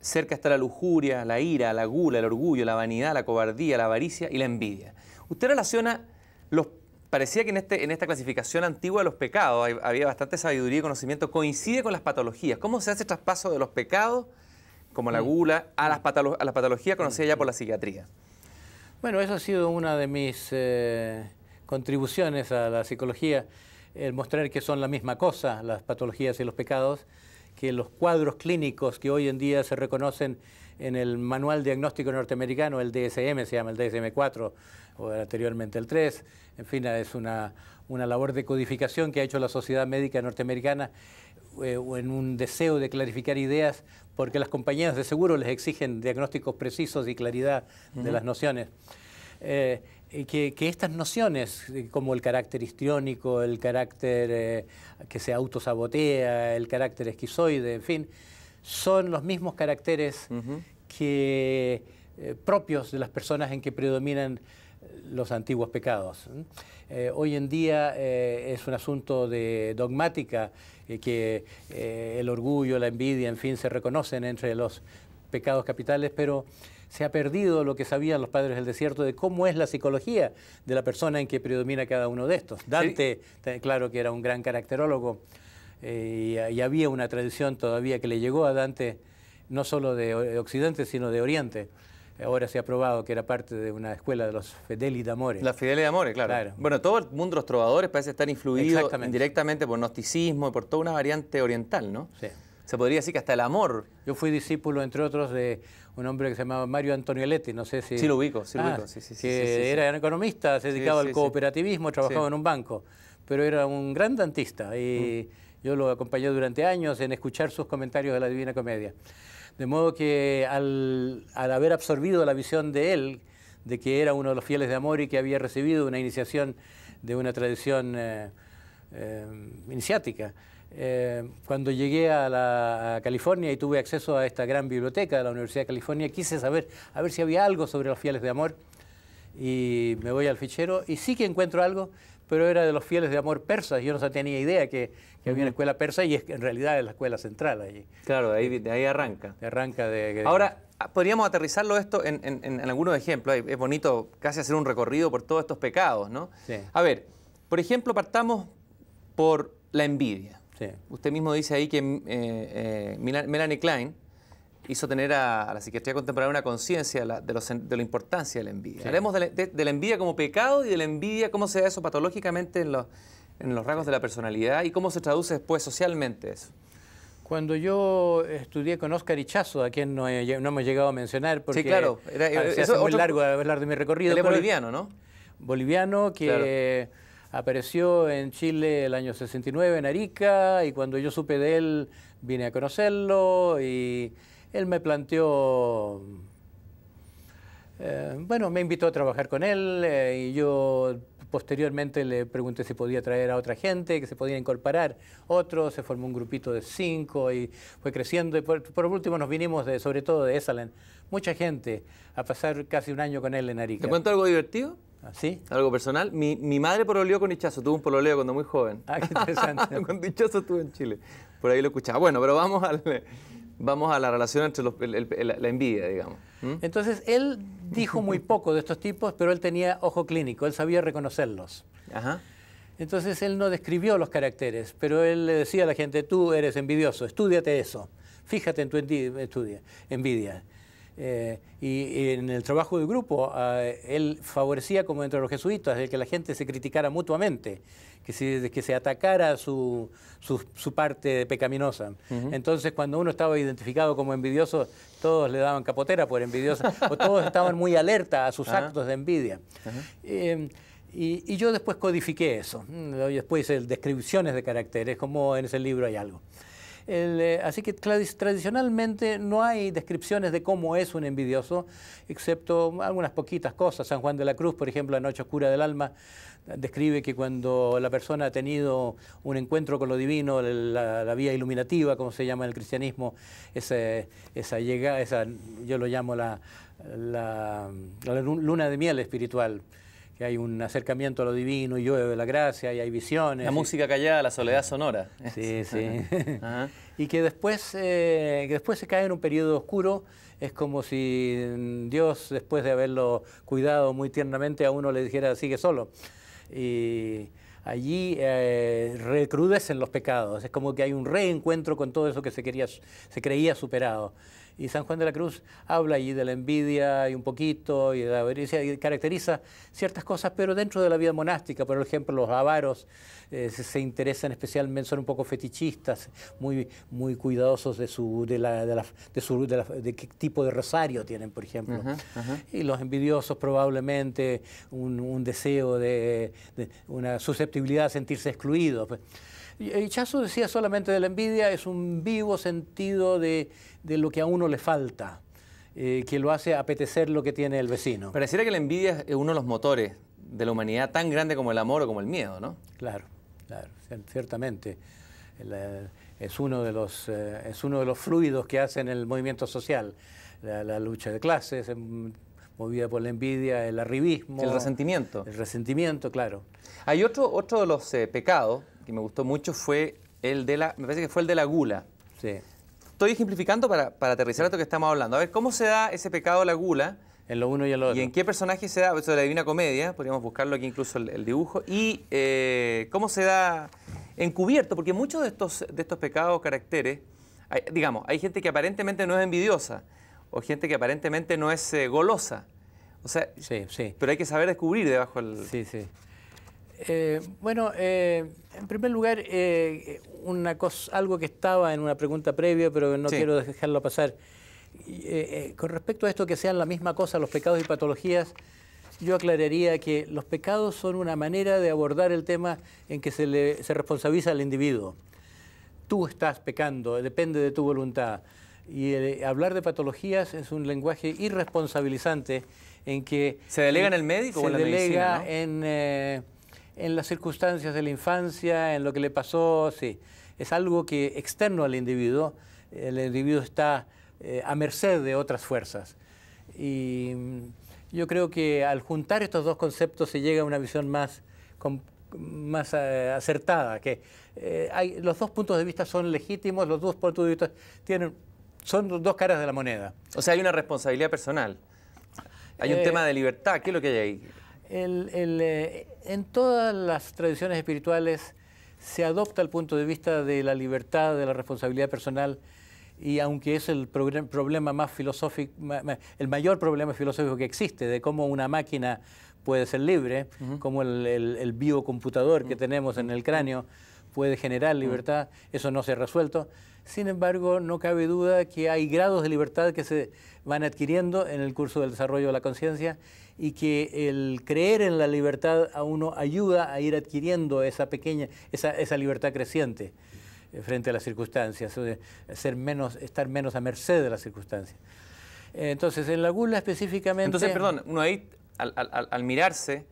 cerca está la lujuria, la ira, la gula, el orgullo, la vanidad, la cobardía, la avaricia y la envidia. Usted relaciona los... Parecía que este, en, esta clasificación antigua de los pecados había bastante sabiduría y conocimiento. Coincide con las patologías. ¿Cómo se hace el traspaso de los pecados, como la mm. gula, a las, mm. patología a patologías mm. conocidas ya por la psiquiatría? Bueno, eso ha sido una de mis eh, contribuciones a la psicología, el mostrar que son la misma cosa, las patologías y los pecados, que los cuadros clínicos que hoy en día se reconocen en el Manual Diagnóstico Norteamericano, el DSM se llama el DSM-4, o anteriormente el 3, en fin, es una, una labor de codificación que ha hecho la Sociedad Médica Norteamericana o eh, en un deseo de clarificar ideas, porque las compañías de seguro les exigen diagnósticos precisos y claridad de las nociones. Eh, eh, que, estas nociones, eh, como el carácter histriónico, el carácter eh, que se autosabotea, el carácter esquizoide, en fin, son los mismos caracteres que, propios de las personas en que predominan los antiguos pecados. ¿Mm? hoy en día es un asunto de dogmática, que el orgullo, la envidia, en fin, se reconocen entre los pecados capitales, pero se ha perdido lo que sabían los padres del desierto de cómo es la psicología de la persona en que predomina cada uno de estos. Dante, claro que era un gran caracterólogo eh, y, había una tradición todavía que le llegó a Dante no solo de Occidente, sino de Oriente. Ahora se ha probado que era parte de una escuela de los Fedeli d'Amore. La Fedeli d'Amore, claro. Bueno, todo el mundo de los trovadores parece estar influido directamente por gnosticismo y por toda una variante oriental, ¿no? Se podría decir que hasta el amor. Yo fui discípulo, entre otros, de un hombre que se llamaba Mario Leti, no sé si... Sí, lo ubico, sí lo ah, ubico. que era economista, se dedicaba al cooperativismo, trabajaba en un banco, pero era un gran dantista y mm. yo lo acompañé durante años en escuchar sus comentarios de la Divina Comedia. De modo que al, haber absorbido la visión de él, de que era uno de los fieles de amor y que había recibido una iniciación de una tradición eh, eh, iniciática, eh, cuando llegué a, la, California y tuve acceso a esta gran biblioteca de la Universidad de California, quise saber, a ver si había algo sobre los fieles de amor. Y me voy al fichero y sí que encuentro algo, pero era de los fieles de amor persas. Yo no tenía idea que, había una escuela persa y es, en realidad es la escuela central allí. Claro, de ahí, arranca. arranca de, Ahora, ah, podríamos aterrizarlo esto en, algunos ejemplos. Es bonito casi hacer un recorrido por todos estos pecados, ¿no? A ver, por ejemplo, partamos por la envidia. Usted mismo dice ahí que mm, eh, eh, Melanie Klein hizo tener a, la psiquiatría contemporánea una conciencia de, la importancia de la envidia. Hablemos de la, envidia como pecado y de la envidia, cómo se da eso patológicamente en los, rasgos de la personalidad y cómo se traduce después socialmente eso. Cuando yo estudié con Oscar Ichazo, a quien no, hemos llegado a mencionar porque sí, claro. Era, ah, muy largo hablar de mi recorrido. Él es boliviano, ¿no? Boliviano que... Apareció en Chile el año 69 en Arica y cuando yo supe de él vine a conocerlo y él me planteó, eh, bueno, me invitó a trabajar con él eh, y yo posteriormente le pregunté si podía traer a otra gente, que se podía incorporar otros, se formó un grupito de cinco y fue creciendo y por, último nos vinimos de, sobre todo de Esalen, mucha gente, a pasar casi un año con él en Arica. ¿Te cuento algo divertido? ¿Sí? Algo personal. Mi, madre pololeó con Hichazo, tuvo un pololeo cuando muy joven. Ah, qué interesante. Con Dichoso estuvo en Chile. Por ahí lo escuchaba. Bueno, pero vamos, vamos a la relación entre la envidia, digamos. Entonces, él dijo muy poco de estos tipos, pero él tenía ojo clínico, él sabía reconocerlos. Entonces, él no describió los caracteres, pero él le decía a la gente, tú eres envidioso, estúdiate eso, fíjate en tu envidia. envidia. Eh, y, en el trabajo de grupo, eh, él favorecía, como entre los jesuitas, el que la gente se criticara mutuamente, que se, que se atacara su, su, parte pecaminosa. Entonces, cuando uno estaba identificado como envidioso, todos le daban capotera por envidioso, o todos estaban muy alerta a sus actos de envidia. Em, y, y, yo después codifiqué eso. Mm, después hice descripciones de caracteres, como en ese libro hay algo. Eh, así que tradicionalmente no hay descripciones de cómo es un envidioso, excepto algunas poquitas cosas. San Juan de la Cruz, por ejemplo, La Noche Oscura del Alma, eh, describe que cuando la persona ha tenido un encuentro con lo divino, la, vía iluminativa, como se llama en el cristianismo, esa yo lo llamo la luna de miel espiritual que hay un acercamiento a lo divino, y llueve la gracia, y hay visiones. La música callada, la soledad sonora. Sí, sí. y que después, eh, después se cae en un periodo oscuro, es como si Dios, después de haberlo cuidado muy tiernamente, a uno le dijera, sigue solo. Y allí eh, recrudecen los pecados, es como que hay un reencuentro con todo eso que se, quería, se creía superado. Y San Juan de la Cruz habla allí de la envidia y un poquito, y de la avaricia, y caracteriza ciertas cosas, pero dentro de la vida monástica, por ejemplo, los avaros eh, se, interesan especialmente, son un poco fetichistas, muy, muy cuidadosos de, su, de, la, de, su, de, qué tipo de rosario tienen, por ejemplo. Y los envidiosos probablemente un, deseo de, de, una susceptibilidad a sentirse excluidos. Pues. Eh, Chazo decía solamente de la envidia, es un vivo sentido de, lo que a uno le falta, eh, que lo hace apetecer lo que tiene el vecino. Pareciera que la envidia es uno de los motores de la humanidad tan grande como el amor o como el miedo, ¿no? Claro, claro, ciertamente. Eh, es, uno de los, es uno de los fluidos que hacen el movimiento social, la, lucha de clases, em, movida por la envidia, el arribismo. El resentimiento. El resentimiento, claro. Hay otro, otro de los pecados que me gustó mucho fue el de la, me parece que fue el de la gula. Sí. Estoy ejemplificando para, para aterrizar esto que estamos hablando. A ver, ¿cómo se da ese pecado de la gula? En lo uno y en lo otro. ¿Y en qué personaje se da? Eso de la Divina Comedia, podríamos buscarlo aquí incluso el, dibujo. ¿Y eh, cómo se da encubierto? Porque muchos de estos, de estos pecados caracteres, digamos, hay gente que aparentemente no es envidiosa o gente que aparentemente no es eh, golosa. O sea, pero hay que saber descubrir debajo del... Sí, sí. Eh, bueno, eh, en primer lugar, eh, una cosa, algo que estaba en una pregunta previa, pero no quiero dejarlo pasar. con respecto a esto que sean la misma cosa, los pecados y patologías, yo aclararía que los pecados son una manera de abordar el tema en que se, responsabiliza al individuo. Tú estás pecando, depende de tu voluntad. Y hablar de patologías es un lenguaje irresponsabilizante en que... ¿Se delega en el médico o en la delega medicina, ¿no? en en las circunstancias de la infancia, en lo que le pasó, sí. Es algo que externo al individuo, el individuo está eh, a merced de otras fuerzas. Y mm, yo creo que al juntar estos dos conceptos se llega a una visión más, más eh, acertada, que eh, hay, los dos puntos de vista son legítimos, los dos puntos de vista tienen, son dos caras de la moneda. O sea, hay una responsabilidad personal. Hay un tema de libertad, ¿qué es lo que hay ahí? Eh, en todas las tradiciones espirituales se adopta el punto de vista de la libertad, de la responsabilidad personal, y aunque es el problema más filosófico, el mayor problema filosófico que existe, de cómo una máquina puede ser libre, cómo como el, biocomputador que mm. tenemos en el cráneo puede generar mm. libertad, eso no se ha resuelto. Sin embargo, no cabe duda que hay grados de libertad que se van adquiriendo en el curso del desarrollo de la conciencia y que el creer en la libertad a uno ayuda a ir adquiriendo esa pequeña, esa, esa libertad creciente eh, frente a las circunstancias, ser menos, estar menos a merced de las circunstancias. Eh, entonces, en la gula específicamente... Entonces, perdón, uno ahí, al, al mirarse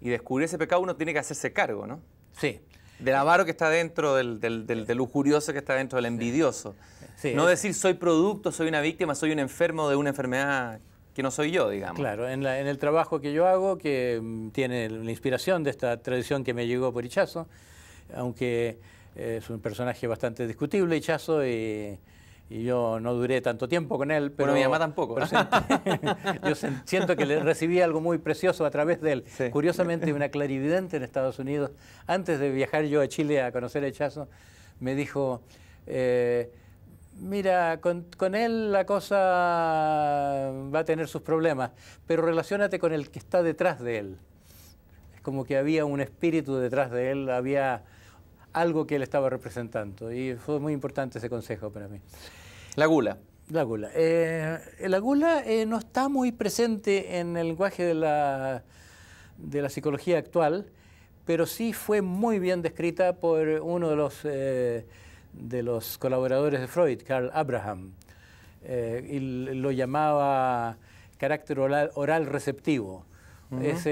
y descubrir ese pecado, uno tiene que hacerse cargo, ¿no? Sí. Del avaro que está dentro, del, lujurioso que está dentro, del envidioso. no decir soy producto, soy una víctima, soy un enfermo de una enfermedad que no soy yo, digamos. Claro, en, el trabajo que yo hago, que mm, tiene la inspiración de esta tradición que me llegó por Ichazo, aunque eh, es un personaje bastante discutible, Ichazo, y y yo no duré tanto tiempo con él. Pero, bueno, mi mamá tampoco. yo siento que le recibí algo muy precioso a través de él. Curiosamente, una clarividente en Estados Unidos, antes de viajar yo a Chile a conocer a Hechazo, me dijo, eh, mira, con, con él la cosa va a tener sus problemas, pero relacionate con el que está detrás de él. Es como que había un espíritu detrás de él, había algo que él estaba representando. Y fue muy importante ese consejo para mí. La gula. La gula. Eh, la gula eh, no está muy presente en el lenguaje de la, psicología actual, pero sí fue muy bien descrita por uno de los, eh, de los colaboradores de Freud, Carl Abraham. y lo llamaba carácter oral receptivo es,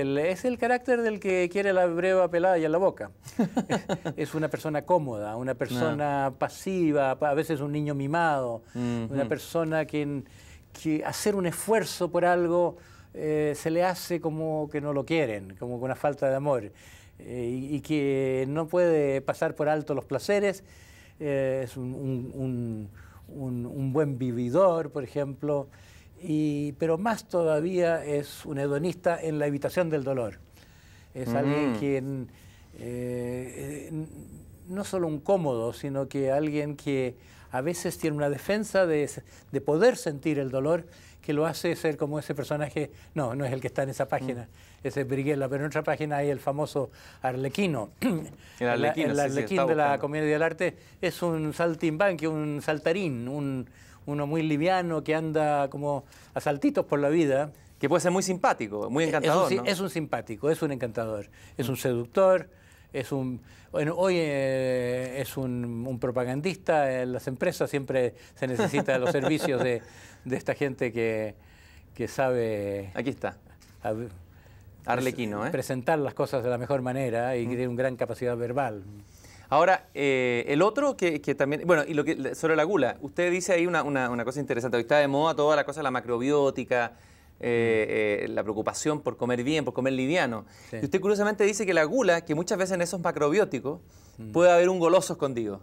el, carácter del que quiere la breva pelada y a la boca. es, una persona cómoda, una persona pasiva, a veces un niño mimado, una persona que, que, hacer un esfuerzo por algo eh, se le hace como que no lo quieren, como con una falta de amor, eh, y, que no puede pasar por alto los placeres. Eh, es un buen vividor, por ejemplo pero más todavía es un hedonista en la evitación del dolor. Es mm. alguien quien, eh, no solo un cómodo, sino que alguien que a veces tiene una defensa de, de, poder sentir el dolor que lo hace ser como ese personaje, no, no es el que está en esa mm. página, ese es Briguela, pero en otra página hay el famoso Arlequino. El Arlequino, Arlequín de la Comedia del Arte es un saltimbanque, un saltarín, un, uno muy liviano que anda como a saltitos por la vida. Que puede ser muy simpático, muy encantador. Es un, simpático, es un encantador, es un seductor, es un. hoy eh, es un, propagandista. En las empresas siempre se necesita los servicios de, esta gente que, sabe. Aquí está. Arlequino, ¿eh? Presentar las cosas de la mejor manera y mm. tiene una gran capacidad verbal. Ahora, eh, el otro que, también, bueno, y lo que sobre la gula, usted dice ahí una, cosa interesante, hoy está de moda toda la cosa de la macrobiótica, eh, eh, la preocupación por comer bien, por comer liviano. Y usted curiosamente dice que la gula, que muchas veces en esos macrobióticos, mm. puede haber un goloso escondido.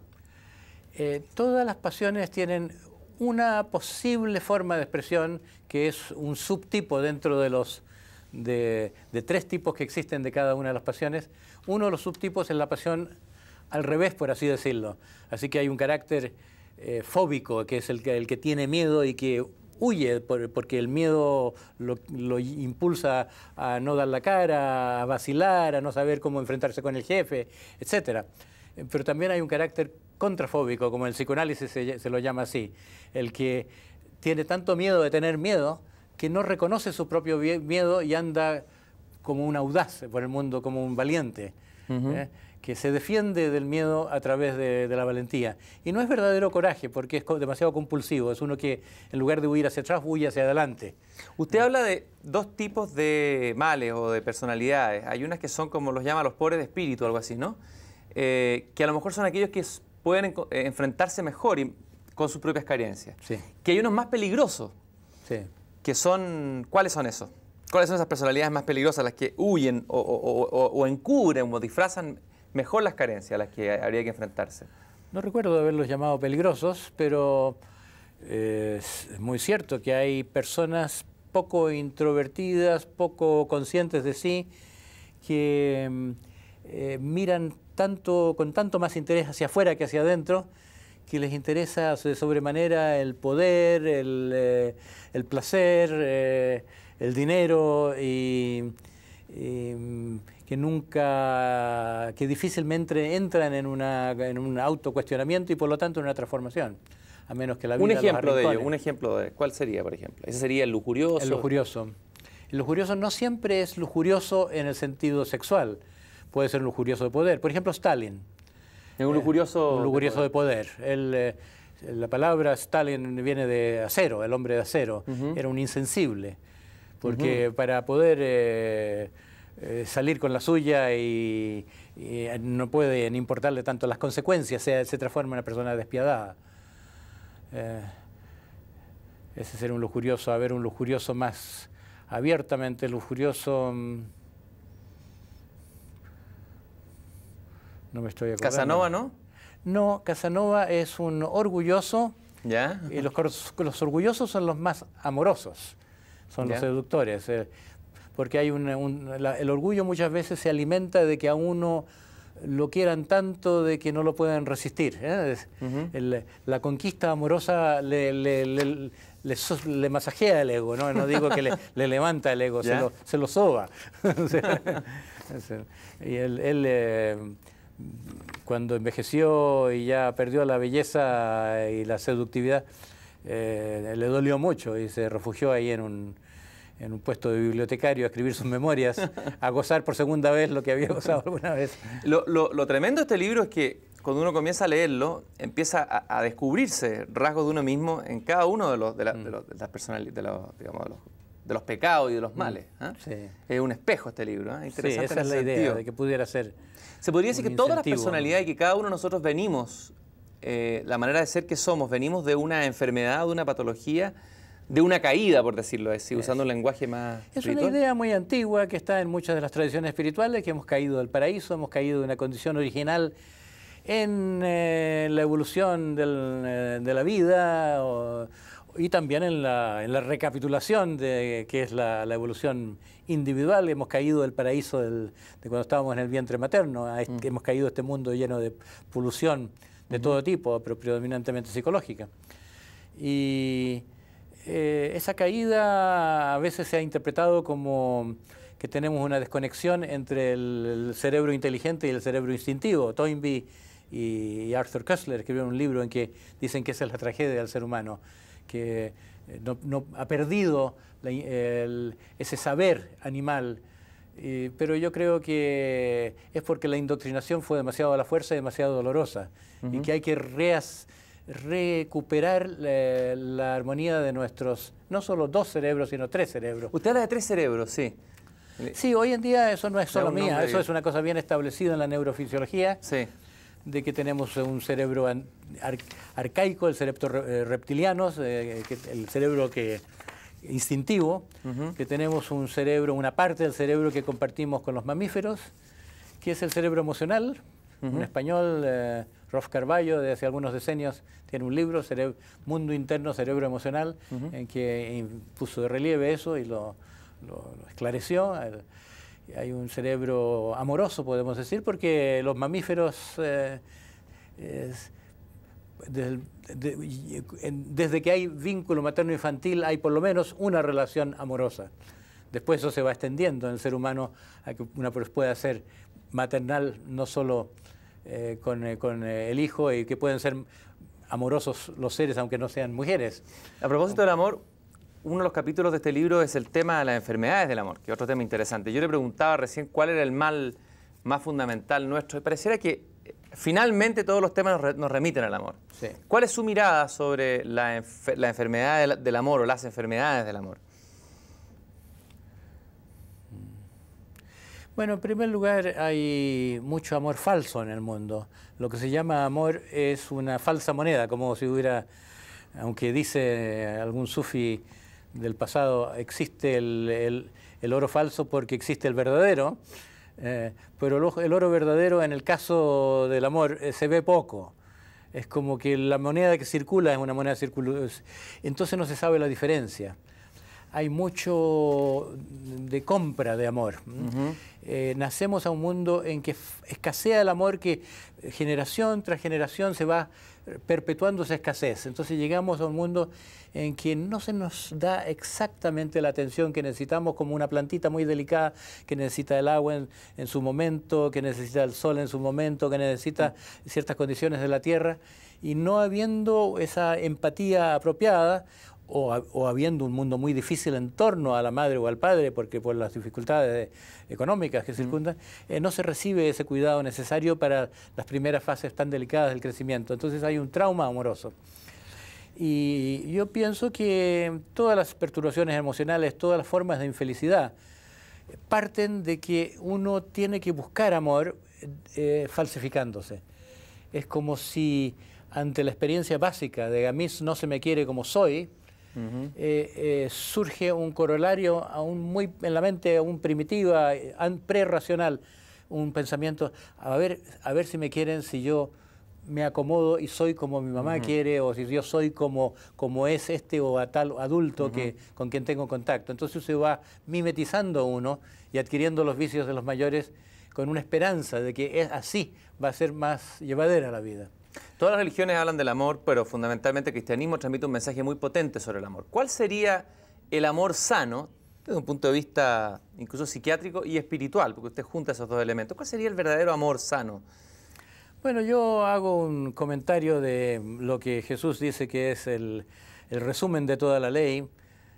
todas las pasiones tienen una posible forma de expresión que es un subtipo dentro de los de tres tipos que existen de cada una de las pasiones. Uno de los subtipos es la pasión al revés, por así decirlo. Así que hay un carácter eh, fóbico, que es el que, el que tiene miedo y que huye porque el miedo lo, impulsa a no dar la cara, a vacilar, a no saber cómo enfrentarse con el jefe, etcétera. Pero también hay un carácter contrafóbico, como el psicoanálisis se, lo llama así, el que tiene tanto miedo de tener miedo que no reconoce su propio miedo y anda como un audaz por el mundo, como un valiente que se defiende del miedo a través de, la valentía. Y no es verdadero coraje, porque es demasiado compulsivo, es uno que en lugar de huir hacia atrás, huye hacia adelante. Usted habla de dos tipos de males o de personalidades. Hay unas que son como los llama los pobres de espíritu, algo así, ¿no? Eh, que a lo mejor son aquellos que pueden eh, enfrentarse mejor con sus propias carencias. Que hay unos más peligrosos. Que son, ¿Cuáles son esos? ¿Cuáles son esas personalidades más peligrosas, las que huyen o, o encubren o disfrazan mejor las carencias a las que habría que enfrentarse. No recuerdo haberlos llamado peligrosos, pero eh, es muy cierto que hay personas poco introvertidas, poco conscientes de sí, que mm, eh, miran tanto, con tanto más interés hacia afuera que hacia adentro, que les interesa de sobremanera el poder, el, eh, placer, el dinero, y, mm, que nunca, que difícilmente entran en, una, en un autocuestionamiento y por lo tanto en una transformación, a menos que la vida Un ejemplo de ello, un ejemplo de, ¿cuál sería, por ejemplo? Ese sería el lujurioso. El lujurioso. El lujurioso no siempre es lujurioso en el sentido sexual, puede ser lujurioso de poder. Por ejemplo, Stalin. un lujurioso. Eh, lujurioso de poder. Eh, la palabra Stalin viene de acero, el hombre de acero. Era un insensible. Porque para poder eh, eh, salir con la suya y, eh, no puede importarle tanto las consecuencias, se, se transforma en una persona despiadada. Eh, ese ser un lujurioso, haber un lujurioso más abiertamente lujurioso. Mm, no me estoy acordando. Casanova, ¿no? No, Casanova es un orgulloso. ¿Ya? Y los, los orgullosos son los más amorosos, son los seductores. Eh, porque hay un, el orgullo muchas veces se alimenta de que a uno lo quieran tanto de que no lo puedan resistir. ¿eh? la conquista amorosa le, le, masajea el ego, no, no digo que le, levanta el ego, se, lo, soba. y él, eh, cuando envejeció y ya perdió la belleza y la seductividad, eh, le dolió mucho y se refugió ahí en un, en un puesto de bibliotecario a escribir sus memorias, a gozar por segunda vez lo que había gozado alguna vez. Lo, lo, tremendo de este libro es que cuando uno comienza a leerlo, empieza a, descubrirse rasgos de uno mismo en cada uno de los, de, las de los, de los pecados y de los mm, males. ¿ah? Es un espejo este libro. ¿ah? esa es la idea de que pudiera ser. Se podría decir que todas las personalidades que cada uno de nosotros venimos, eh, la manera de ser que somos, venimos de una enfermedad, de una patología de una caída, por decirlo así, usando un lenguaje más. Es una idea muy antigua que está en muchas de las tradiciones espirituales, que hemos caído del paraíso, hemos caído de una condición original en eh, la evolución eh, de la vida y también en la, recapitulación de que es la, evolución individual. Hemos caído del paraíso de cuando estábamos en el vientre materno, este, mm. hemos caído de este mundo lleno de polución de todo tipo, pero predominantemente psicológica. Y eh, esa caída a veces se ha interpretado como que tenemos una desconexión entre el, cerebro inteligente y el cerebro instintivo. Toynbee y Arthur Kessler escribieron un libro en que dicen que esa es la tragedia del ser humano, que eh, no, ha perdido ese saber animal. pero yo creo que es porque la indoctrinación fue demasiado a la fuerza y demasiado dolorosa y que hay que reas, recuperar la, armonía de nuestros, no solo dos cerebros, sino tres cerebros. Usted habla de tres cerebros, sí. Sí, hoy en día eso no es solo mía, eso es una cosa bien establecida en la neurofisiología. de que tenemos un cerebro arcaico, el cerebro eh, reptiliano, eh, el cerebro que instintivo, que tenemos un cerebro, una parte del cerebro que compartimos con los mamíferos, que es el cerebro emocional, en un español, eh, Rolf Carballo, desde hace algunos decenios, tiene un libro, Mundo Interno, Cerebro Emocional, en que puso de relieve eso y lo, esclareció. Hay un cerebro amoroso, podemos decir, porque los mamíferos... Eh, desde, que hay vínculo materno-infantil hay por lo menos una relación amorosa. Después eso se va extendiendo en el ser humano a que una pueda ser maternal, no solo eh, con, eh, eh, el hijo y que pueden ser amorosos los seres, aunque no sean mujeres. A propósito del amor, uno de los capítulos de este libro es el tema de las enfermedades del amor, que es otro tema interesante. Yo le preguntaba recién cuál era el mal más fundamental nuestro, y pareciera que finalmente todos los temas nos, remiten al amor. ¿Cuál es su mirada sobre la, enfermedad del amor o las enfermedades del amor? Bueno, en primer lugar, hay mucho amor falso en el mundo. Lo que se llama amor es una falsa moneda, como si hubiera, aunque dice algún sufi del pasado, existe el, oro falso porque existe el verdadero, eh, pero el, oro verdadero en el caso del amor eh, se ve poco. Es como que la moneda que circula es una moneda circular, entonces no se sabe la diferencia hay mucho de compra de amor. Eh, nacemos a un mundo en que escasea el amor que eh, generación tras generación se va perpetuando esa escasez. Entonces llegamos a un mundo en que no se nos da exactamente la atención que necesitamos, como una plantita muy delicada que necesita el agua en su momento, que necesita el sol en su momento, que necesita ciertas condiciones de la tierra. Y no habiendo esa empatía apropiada, o, habiendo un mundo muy difícil en torno a la madre o al padre, porque por las dificultades económicas que mm. circundan, eh, no se recibe ese cuidado necesario para las primeras fases tan delicadas del crecimiento. Entonces hay un trauma amoroso. Y yo pienso que todas las perturbaciones emocionales, todas las formas de infelicidad, parten de que uno tiene que buscar amor eh, falsificándose. Es como si ante la experiencia básica de a mí no se me quiere como soy, eh, eh, surge un corolario aún muy en la mente, un primitiva, racional un pensamiento, a ver, a ver si me quieren, si yo me acomodo y soy como mi mamá quiere, o si yo soy como, es este o tal adulto que, con quien tengo contacto. Entonces se va mimetizando uno y adquiriendo los vicios de los mayores con una esperanza de que así va a ser más llevadera la vida. Todas las religiones hablan del amor, pero fundamentalmente el cristianismo transmite un mensaje muy potente sobre el amor. ¿Cuál sería el amor sano desde un punto de vista incluso psiquiátrico y espiritual? Porque usted junta esos dos elementos. ¿Cuál sería el verdadero amor sano? Bueno, yo hago un comentario de lo que Jesús dice que es el, resumen de toda la ley,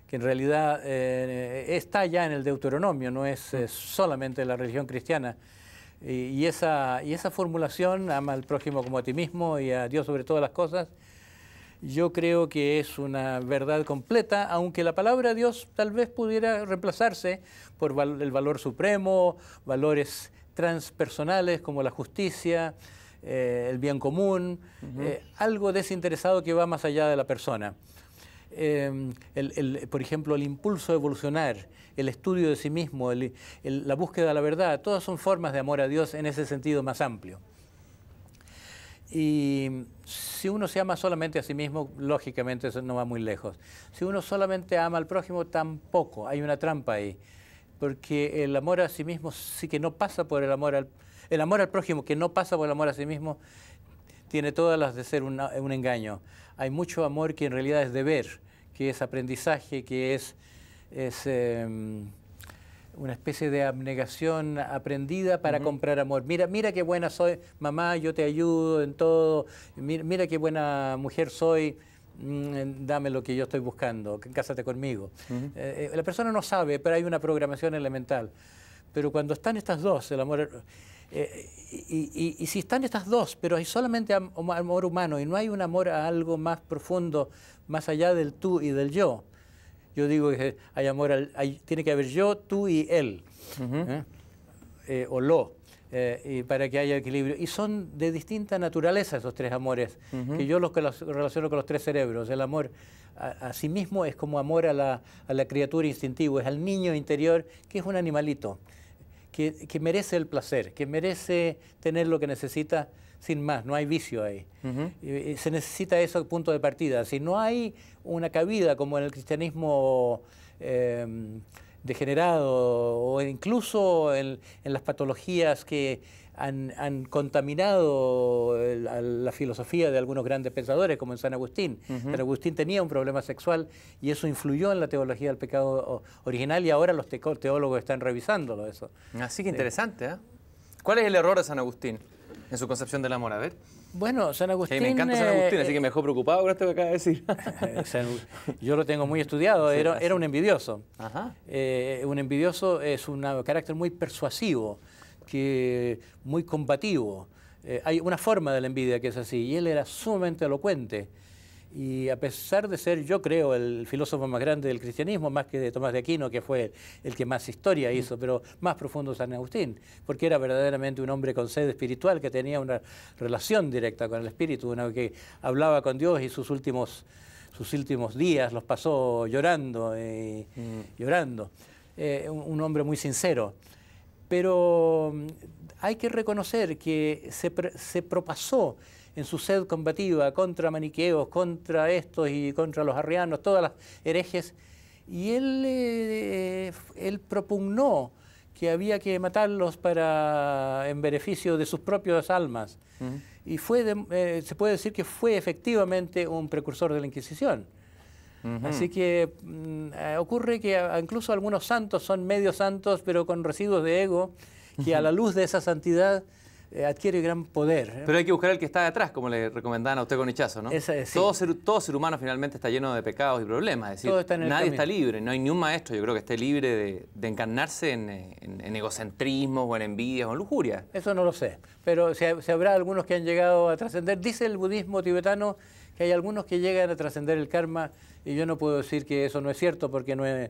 que en realidad eh, está ya en el Deuteronomio, no es eh, solamente la religión cristiana. Y, esa, formulación, ama al prójimo como a ti mismo y a Dios sobre todas las cosas, yo creo que es una verdad completa, aunque la palabra Dios tal vez pudiera reemplazarse por el valor supremo, valores transpersonales como la justicia, eh, el bien común, eh, algo desinteresado que va más allá de la persona. Em, por ejemplo, el impulso a evolucionar, el estudio de sí mismo, la búsqueda de la verdad, todas son formas de amor a Dios en ese sentido más amplio. Y si uno se ama solamente a sí mismo, lógicamente eso no va muy lejos. Si uno solamente ama al prójimo, tampoco. Hay una trampa ahí. Porque el amor a sí mismo sí que no pasa por el amor al... El amor al prójimo que no pasa por el amor a sí mismo tiene todas las de ser un engaño. Hay mucho amor que en realidad es deber, que es aprendizaje, que es es em, una especie de abnegación aprendida para comprar amor. Mira, mira qué buena soy, mamá, yo te ayudo en todo, mira, qué buena mujer soy, mm, dame lo que yo estoy buscando, cásate conmigo. Eh, eh, la persona no sabe, pero hay una programación elemental. Pero cuando están estas dos, el amor... Eh, y, y, si están estas dos, pero hay solamente amor humano y no hay un amor a algo más profundo, más allá del tú y del yo, yo digo que hay amor, tiene que haber yo, tú y él, ¿eh? Eh, o lo, eh, para que haya equilibrio. Y son de distinta naturaleza esos tres amores, que yo los, los, relaciono con los tres cerebros. El amor a, sí mismo es como amor a la, criatura instintiva, es al niño interior, que es un animalito, que, que merece el placer, que merece tener lo que necesita sin más, no hay vicio ahí. se necesita eso punto de partida. Si no hay una cabida como en el cristianismo em, degenerado o incluso en, las patologías que han, contaminado la, filosofía de algunos grandes pensadores, como en San Agustín. San Agustín tenía un problema sexual y eso influyó en la teología del pecado original y ahora los teólogos están revisándolo eso. Así que interesante. ¿eh? ¿Cuál es el error de San Agustín? en su concepción del amor? A ver. Bueno, San Agustín... me encanta San Agustín, eh, así que me preocupado con esto que acaba de decir. Eh, yo lo tengo muy estudiado, era, un envidioso. Eh, un envidioso es un carácter muy persuasivo, que, muy combativo. hay una forma de la envidia que es así, y él era sumamente elocuente. Y a pesar de ser, yo creo, el filósofo más grande del cristianismo, más que de Tomás de Aquino, que fue el que más historia hizo, pero más profundo San Agustín, porque era verdaderamente un hombre con sede espiritual que tenía una relación directa con el espíritu, uno que hablaba con Dios y sus últimos, sus últimos días los pasó llorando y eh, mm. llorando. Eh, un hombre muy sincero. Pero mm, hay que reconocer que se, se propasó en su sed combativa contra maniqueos, contra estos y contra los arrianos, todas las herejes. Y él, eh, él propugnó que había que matarlos para en beneficio de sus propias almas. Y fue eh, se puede decir que fue efectivamente un precursor de la Inquisición. Así que mm, eh, ocurre que incluso algunos santos son medio santos, pero con residuos de ego, que a la luz de esa santidad eh, adquiere gran poder. ¿eh? Pero hay que buscar al que está detrás... como le recomendaban a usted con Hechazo, ¿no? todo, ser, todo ser humano finalmente está lleno de pecados y problemas. nadie está libre. No hay ni un maestro, yo creo, que esté libre de, encarnarse eh, en, egocentrismo o en envidias o en lujuria. Eso no lo sé. Pero se si habrá algunos que han llegado a trascender. Dice el budismo tibetano que hay algunos que llegan a trascender el karma y yo no puedo decir que eso no es cierto porque no, es,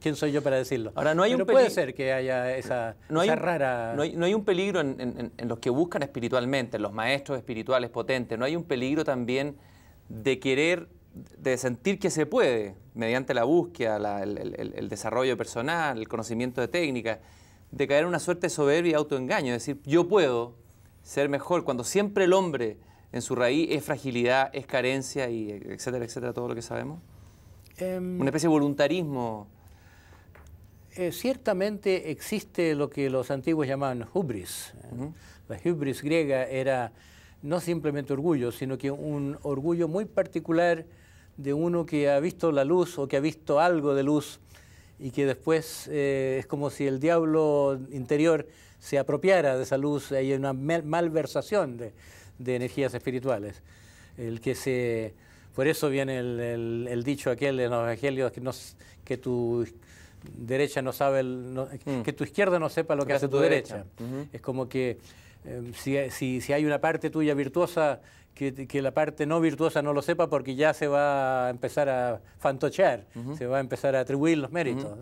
quién soy yo para decirlo. Ahora no hay un puede ser que haya esa, rara. No hay, un peligro en, los que buscan espiritualmente, en los maestros espirituales potentes. No hay un peligro también de querer de sentir que se puede, mediante la búsqueda, el, el, desarrollo personal, el conocimiento de técnicas, de caer en una suerte de soberbia y autoengaño, es decir, yo puedo ser mejor, cuando siempre el hombre en su raíz es fragilidad, es carencia y etcétera, etcétera, todo lo que sabemos? Em, una especie de voluntarismo. Eh, ciertamente existe lo que los antiguos llamaban hubris. La hubris griega era no simplemente orgullo, sino que un orgullo muy particular de uno que ha visto la luz o que ha visto algo de luz y que después eh, es como si el diablo interior se apropiara de esa luz, hay una malversación de, de energías espirituales. El que se, por eso viene el, dicho aquel en los evangelios que, no, que tu derecha no sabe, mm. que tu izquierda no sepa lo que, hace tu, derecha. Es como que em, si, hay una parte tuya virtuosa, que, que, la parte no virtuosa no lo sepa porque ya se va a empezar a fantochear, se va a empezar a atribuir los méritos.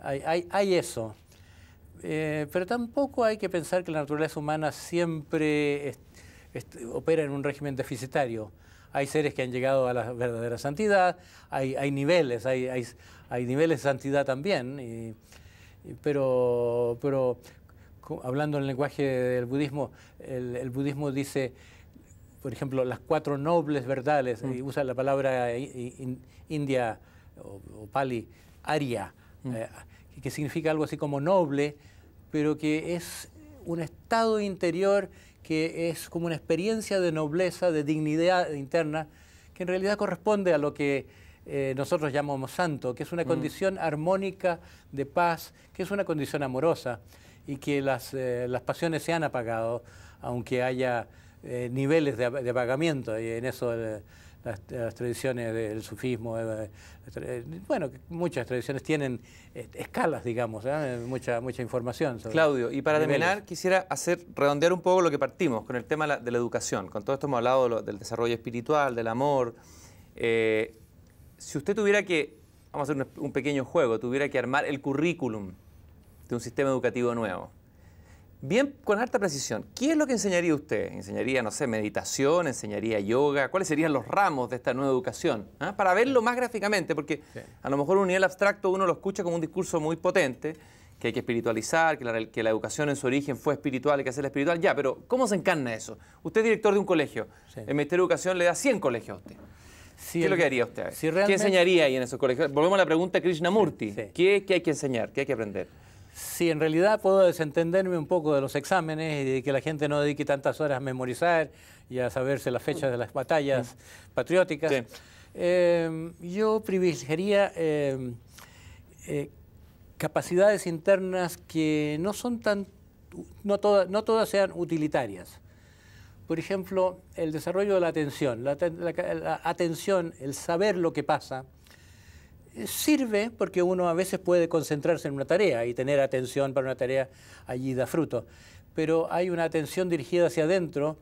hay, hay, eso. Eh, pero tampoco hay que pensar que la naturaleza humana siempre opera en un régimen deficitario. Hay seres que han llegado a la verdadera santidad, hay, niveles, hay, niveles de santidad también, pero, hablando en el lenguaje del budismo, el, budismo dice, por ejemplo, las cuatro nobles verdades, y mm. usa la palabra india o, pali, aria, mm. eh, que significa algo así como noble, pero que es un estado interior que es como una experiencia de nobleza, de dignidad interna, que en realidad corresponde a lo que eh, nosotros llamamos santo, que es una mm. condición armónica de paz, que es una condición amorosa y que las, eh, pasiones se han apagado, aunque haya eh, niveles de, de, apagamiento, y en eso eh, las, tradiciones del sufismo, eh, eh, bueno, muchas tradiciones tienen escalas, digamos, mucha, mucha información. Claudio, y para terminar, quisiera hacer redondear un poco lo que partimos con el tema de la educación. Con todo esto hemos hablado del desarrollo espiritual, del amor. si usted tuviera que, vamos a hacer un pequeño juego, tuviera que armar el currículum de un sistema educativo nuevo bien con harta precisión, ¿qué es lo que enseñaría usted? ¿Enseñaría, no sé, meditación? ¿Enseñaría yoga? ¿Cuáles serían los ramos de esta nueva educación? Ah? Para verlo más gráficamente, porque a lo mejor un nivel abstracto uno lo escucha como un discurso muy potente, que hay que espiritualizar, que la, educación en su origen fue espiritual, hay que hacerla espiritual, ya, pero ¿cómo se encarna eso? Usted es director de un colegio, en el Ministerio de Educación le da 100 colegios a usted. ¿Qué es lo que haría usted? ¿Qué enseñaría ahí en esos colegios? Volvemos a la pregunta de Krishnamurti. Sí, ¿Qué, hay que enseñar? ¿Qué hay que aprender? Si en realidad puedo desentenderme un poco de los exámenes y de que la gente no dedique tantas horas a memorizar y a saberse las fechas de las batallas patrióticas. Em, yo privilegiaría em, eh, capacidades internas que no son tan, no, todas sean utilitarias. Por ejemplo, el desarrollo de la atención, la atención, el saber lo que pasa, sirve porque uno a veces puede concentrarse en una tarea y tener atención para una tarea allí da fruto. Pero hay una atención dirigida hacia adentro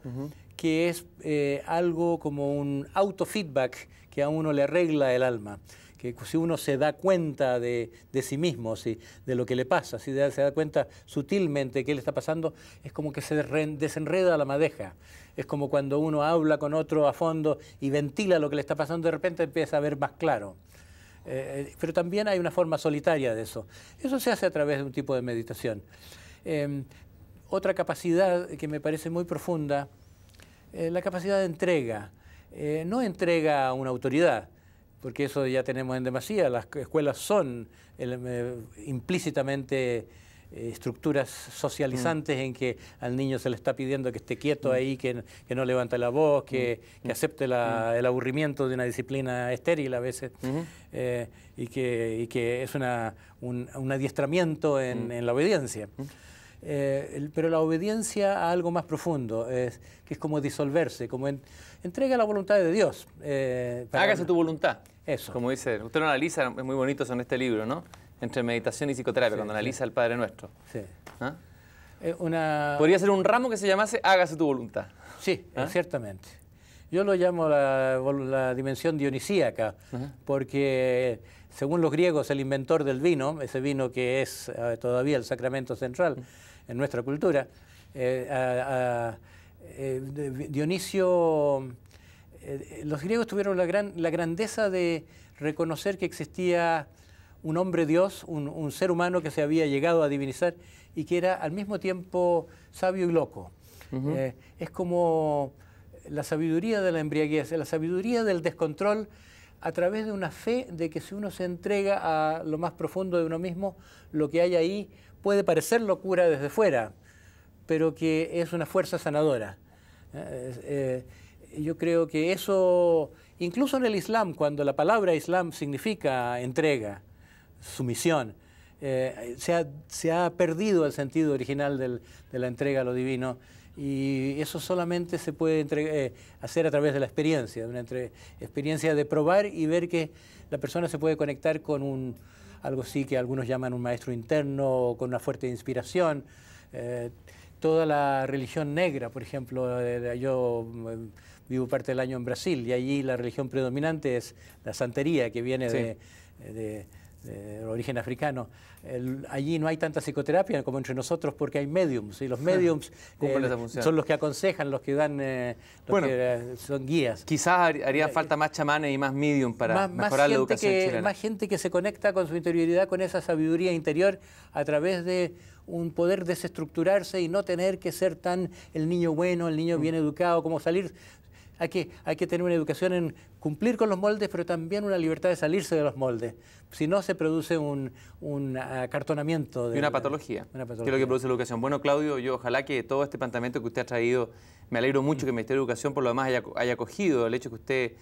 que es eh, algo como un autofeedback que a uno le arregla el alma. Que si uno se da cuenta de, sí mismo, de lo que le pasa, si se da cuenta sutilmente qué le está pasando, es como que se desenreda la madeja. Es como cuando uno habla con otro a fondo y ventila lo que le está pasando, de repente empieza a ver más claro. Eh, eh, pero también hay una forma solitaria de eso. Eso se hace a través de un tipo de meditación. Em, otra capacidad que me parece muy profunda, eh, la capacidad de entrega. no entrega a una autoridad, porque eso ya tenemos en demasía. Las escuelas son implícitamente eh, estructuras socializantes mm. en que al niño se le está pidiendo que esté quieto mm. ahí, que, no levante la voz, que, mm. acepte el aburrimiento de una disciplina estéril a veces, mm-hmm. eh, y, que, es un, adiestramiento en, la obediencia. Eh, pero la obediencia a algo más profundo, es, que es como disolverse, como entrega la voluntad de Dios. Hágase tu voluntad. Eso. Como dice, usted lo analiza, es muy bonito en este libro, ¿no? entre meditación y psicoterapia, cuando analiza el Padre Nuestro. Sí. ¿Ah? Podría ser un ramo que se llamase Hágase tu voluntad. Sí, ¿Ah? ciertamente. Yo lo llamo la, dimensión dionisíaca, porque según los griegos, el inventor del vino, ese vino que es ah, todavía el sacramento central en nuestra cultura, eh, eh, Dionisio, eh, los griegos tuvieron la, la grandeza de reconocer que existía un hombre Dios, un, ser humano que se había llegado a divinizar y que era al mismo tiempo sabio y loco. Eh, es como la sabiduría de la embriaguez, la sabiduría del descontrol a través de una fe de que si uno se entrega a lo más profundo de uno mismo, lo que hay ahí puede parecer locura desde fuera, pero que es una fuerza sanadora. Eh, eh, yo creo que eso, incluso en el Islam, cuando la palabra Islam significa entrega, sumisión. Eh, se, ha, perdido el sentido original de la entrega a lo divino y eso solamente se puede eh, hacer a través de la experiencia, una experiencia de probar y ver que la persona se puede conectar con un, algo sí que algunos llaman un maestro interno, o con una fuerte inspiración. Eh, toda la religión negra, por ejemplo, yo vivo parte del año en Brasil y allí la religión predominante es la santería que viene de de origen africano. allí no hay tanta psicoterapia como entre nosotros porque hay mediums y los mediums eh, son los que aconsejan, los que dan, eh, eh, son guías. Quizás haría falta más chamanes y más medium para mejorar la educación Más gente que se conecta con su interioridad, con esa sabiduría interior a través de un poder desestructurarse y no tener que ser tan el niño bueno, el niño mm. bien educado, como salir hay que, hay que tener una educación en cumplir con los moldes, pero también una libertad de salirse de los moldes. Si no, se produce un, acartonamiento. De, y una patología, que es lo que produce la educación. Bueno, Claudio, yo ojalá que todo este planteamiento que usted ha traído, me alegro mucho que el Ministerio de Educación por lo demás haya, acogido el hecho que usted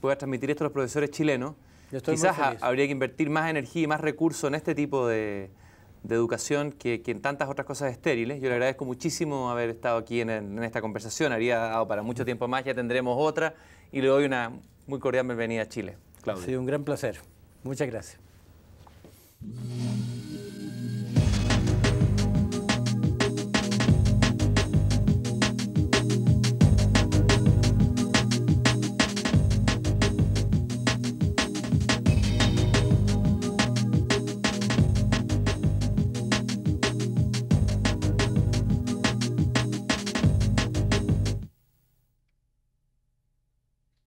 pueda transmitir esto a los profesores chilenos. Quizás habría que invertir más energía y más recursos en este tipo de, de educación que, en tantas otras cosas estériles. Yo le agradezco muchísimo haber estado aquí en, esta conversación. Haría dado ah, para mucho tiempo más, ya tendremos otra. Y le doy una muy cordial bienvenida a Chile. Ha sido un gran placer. Muchas gracias.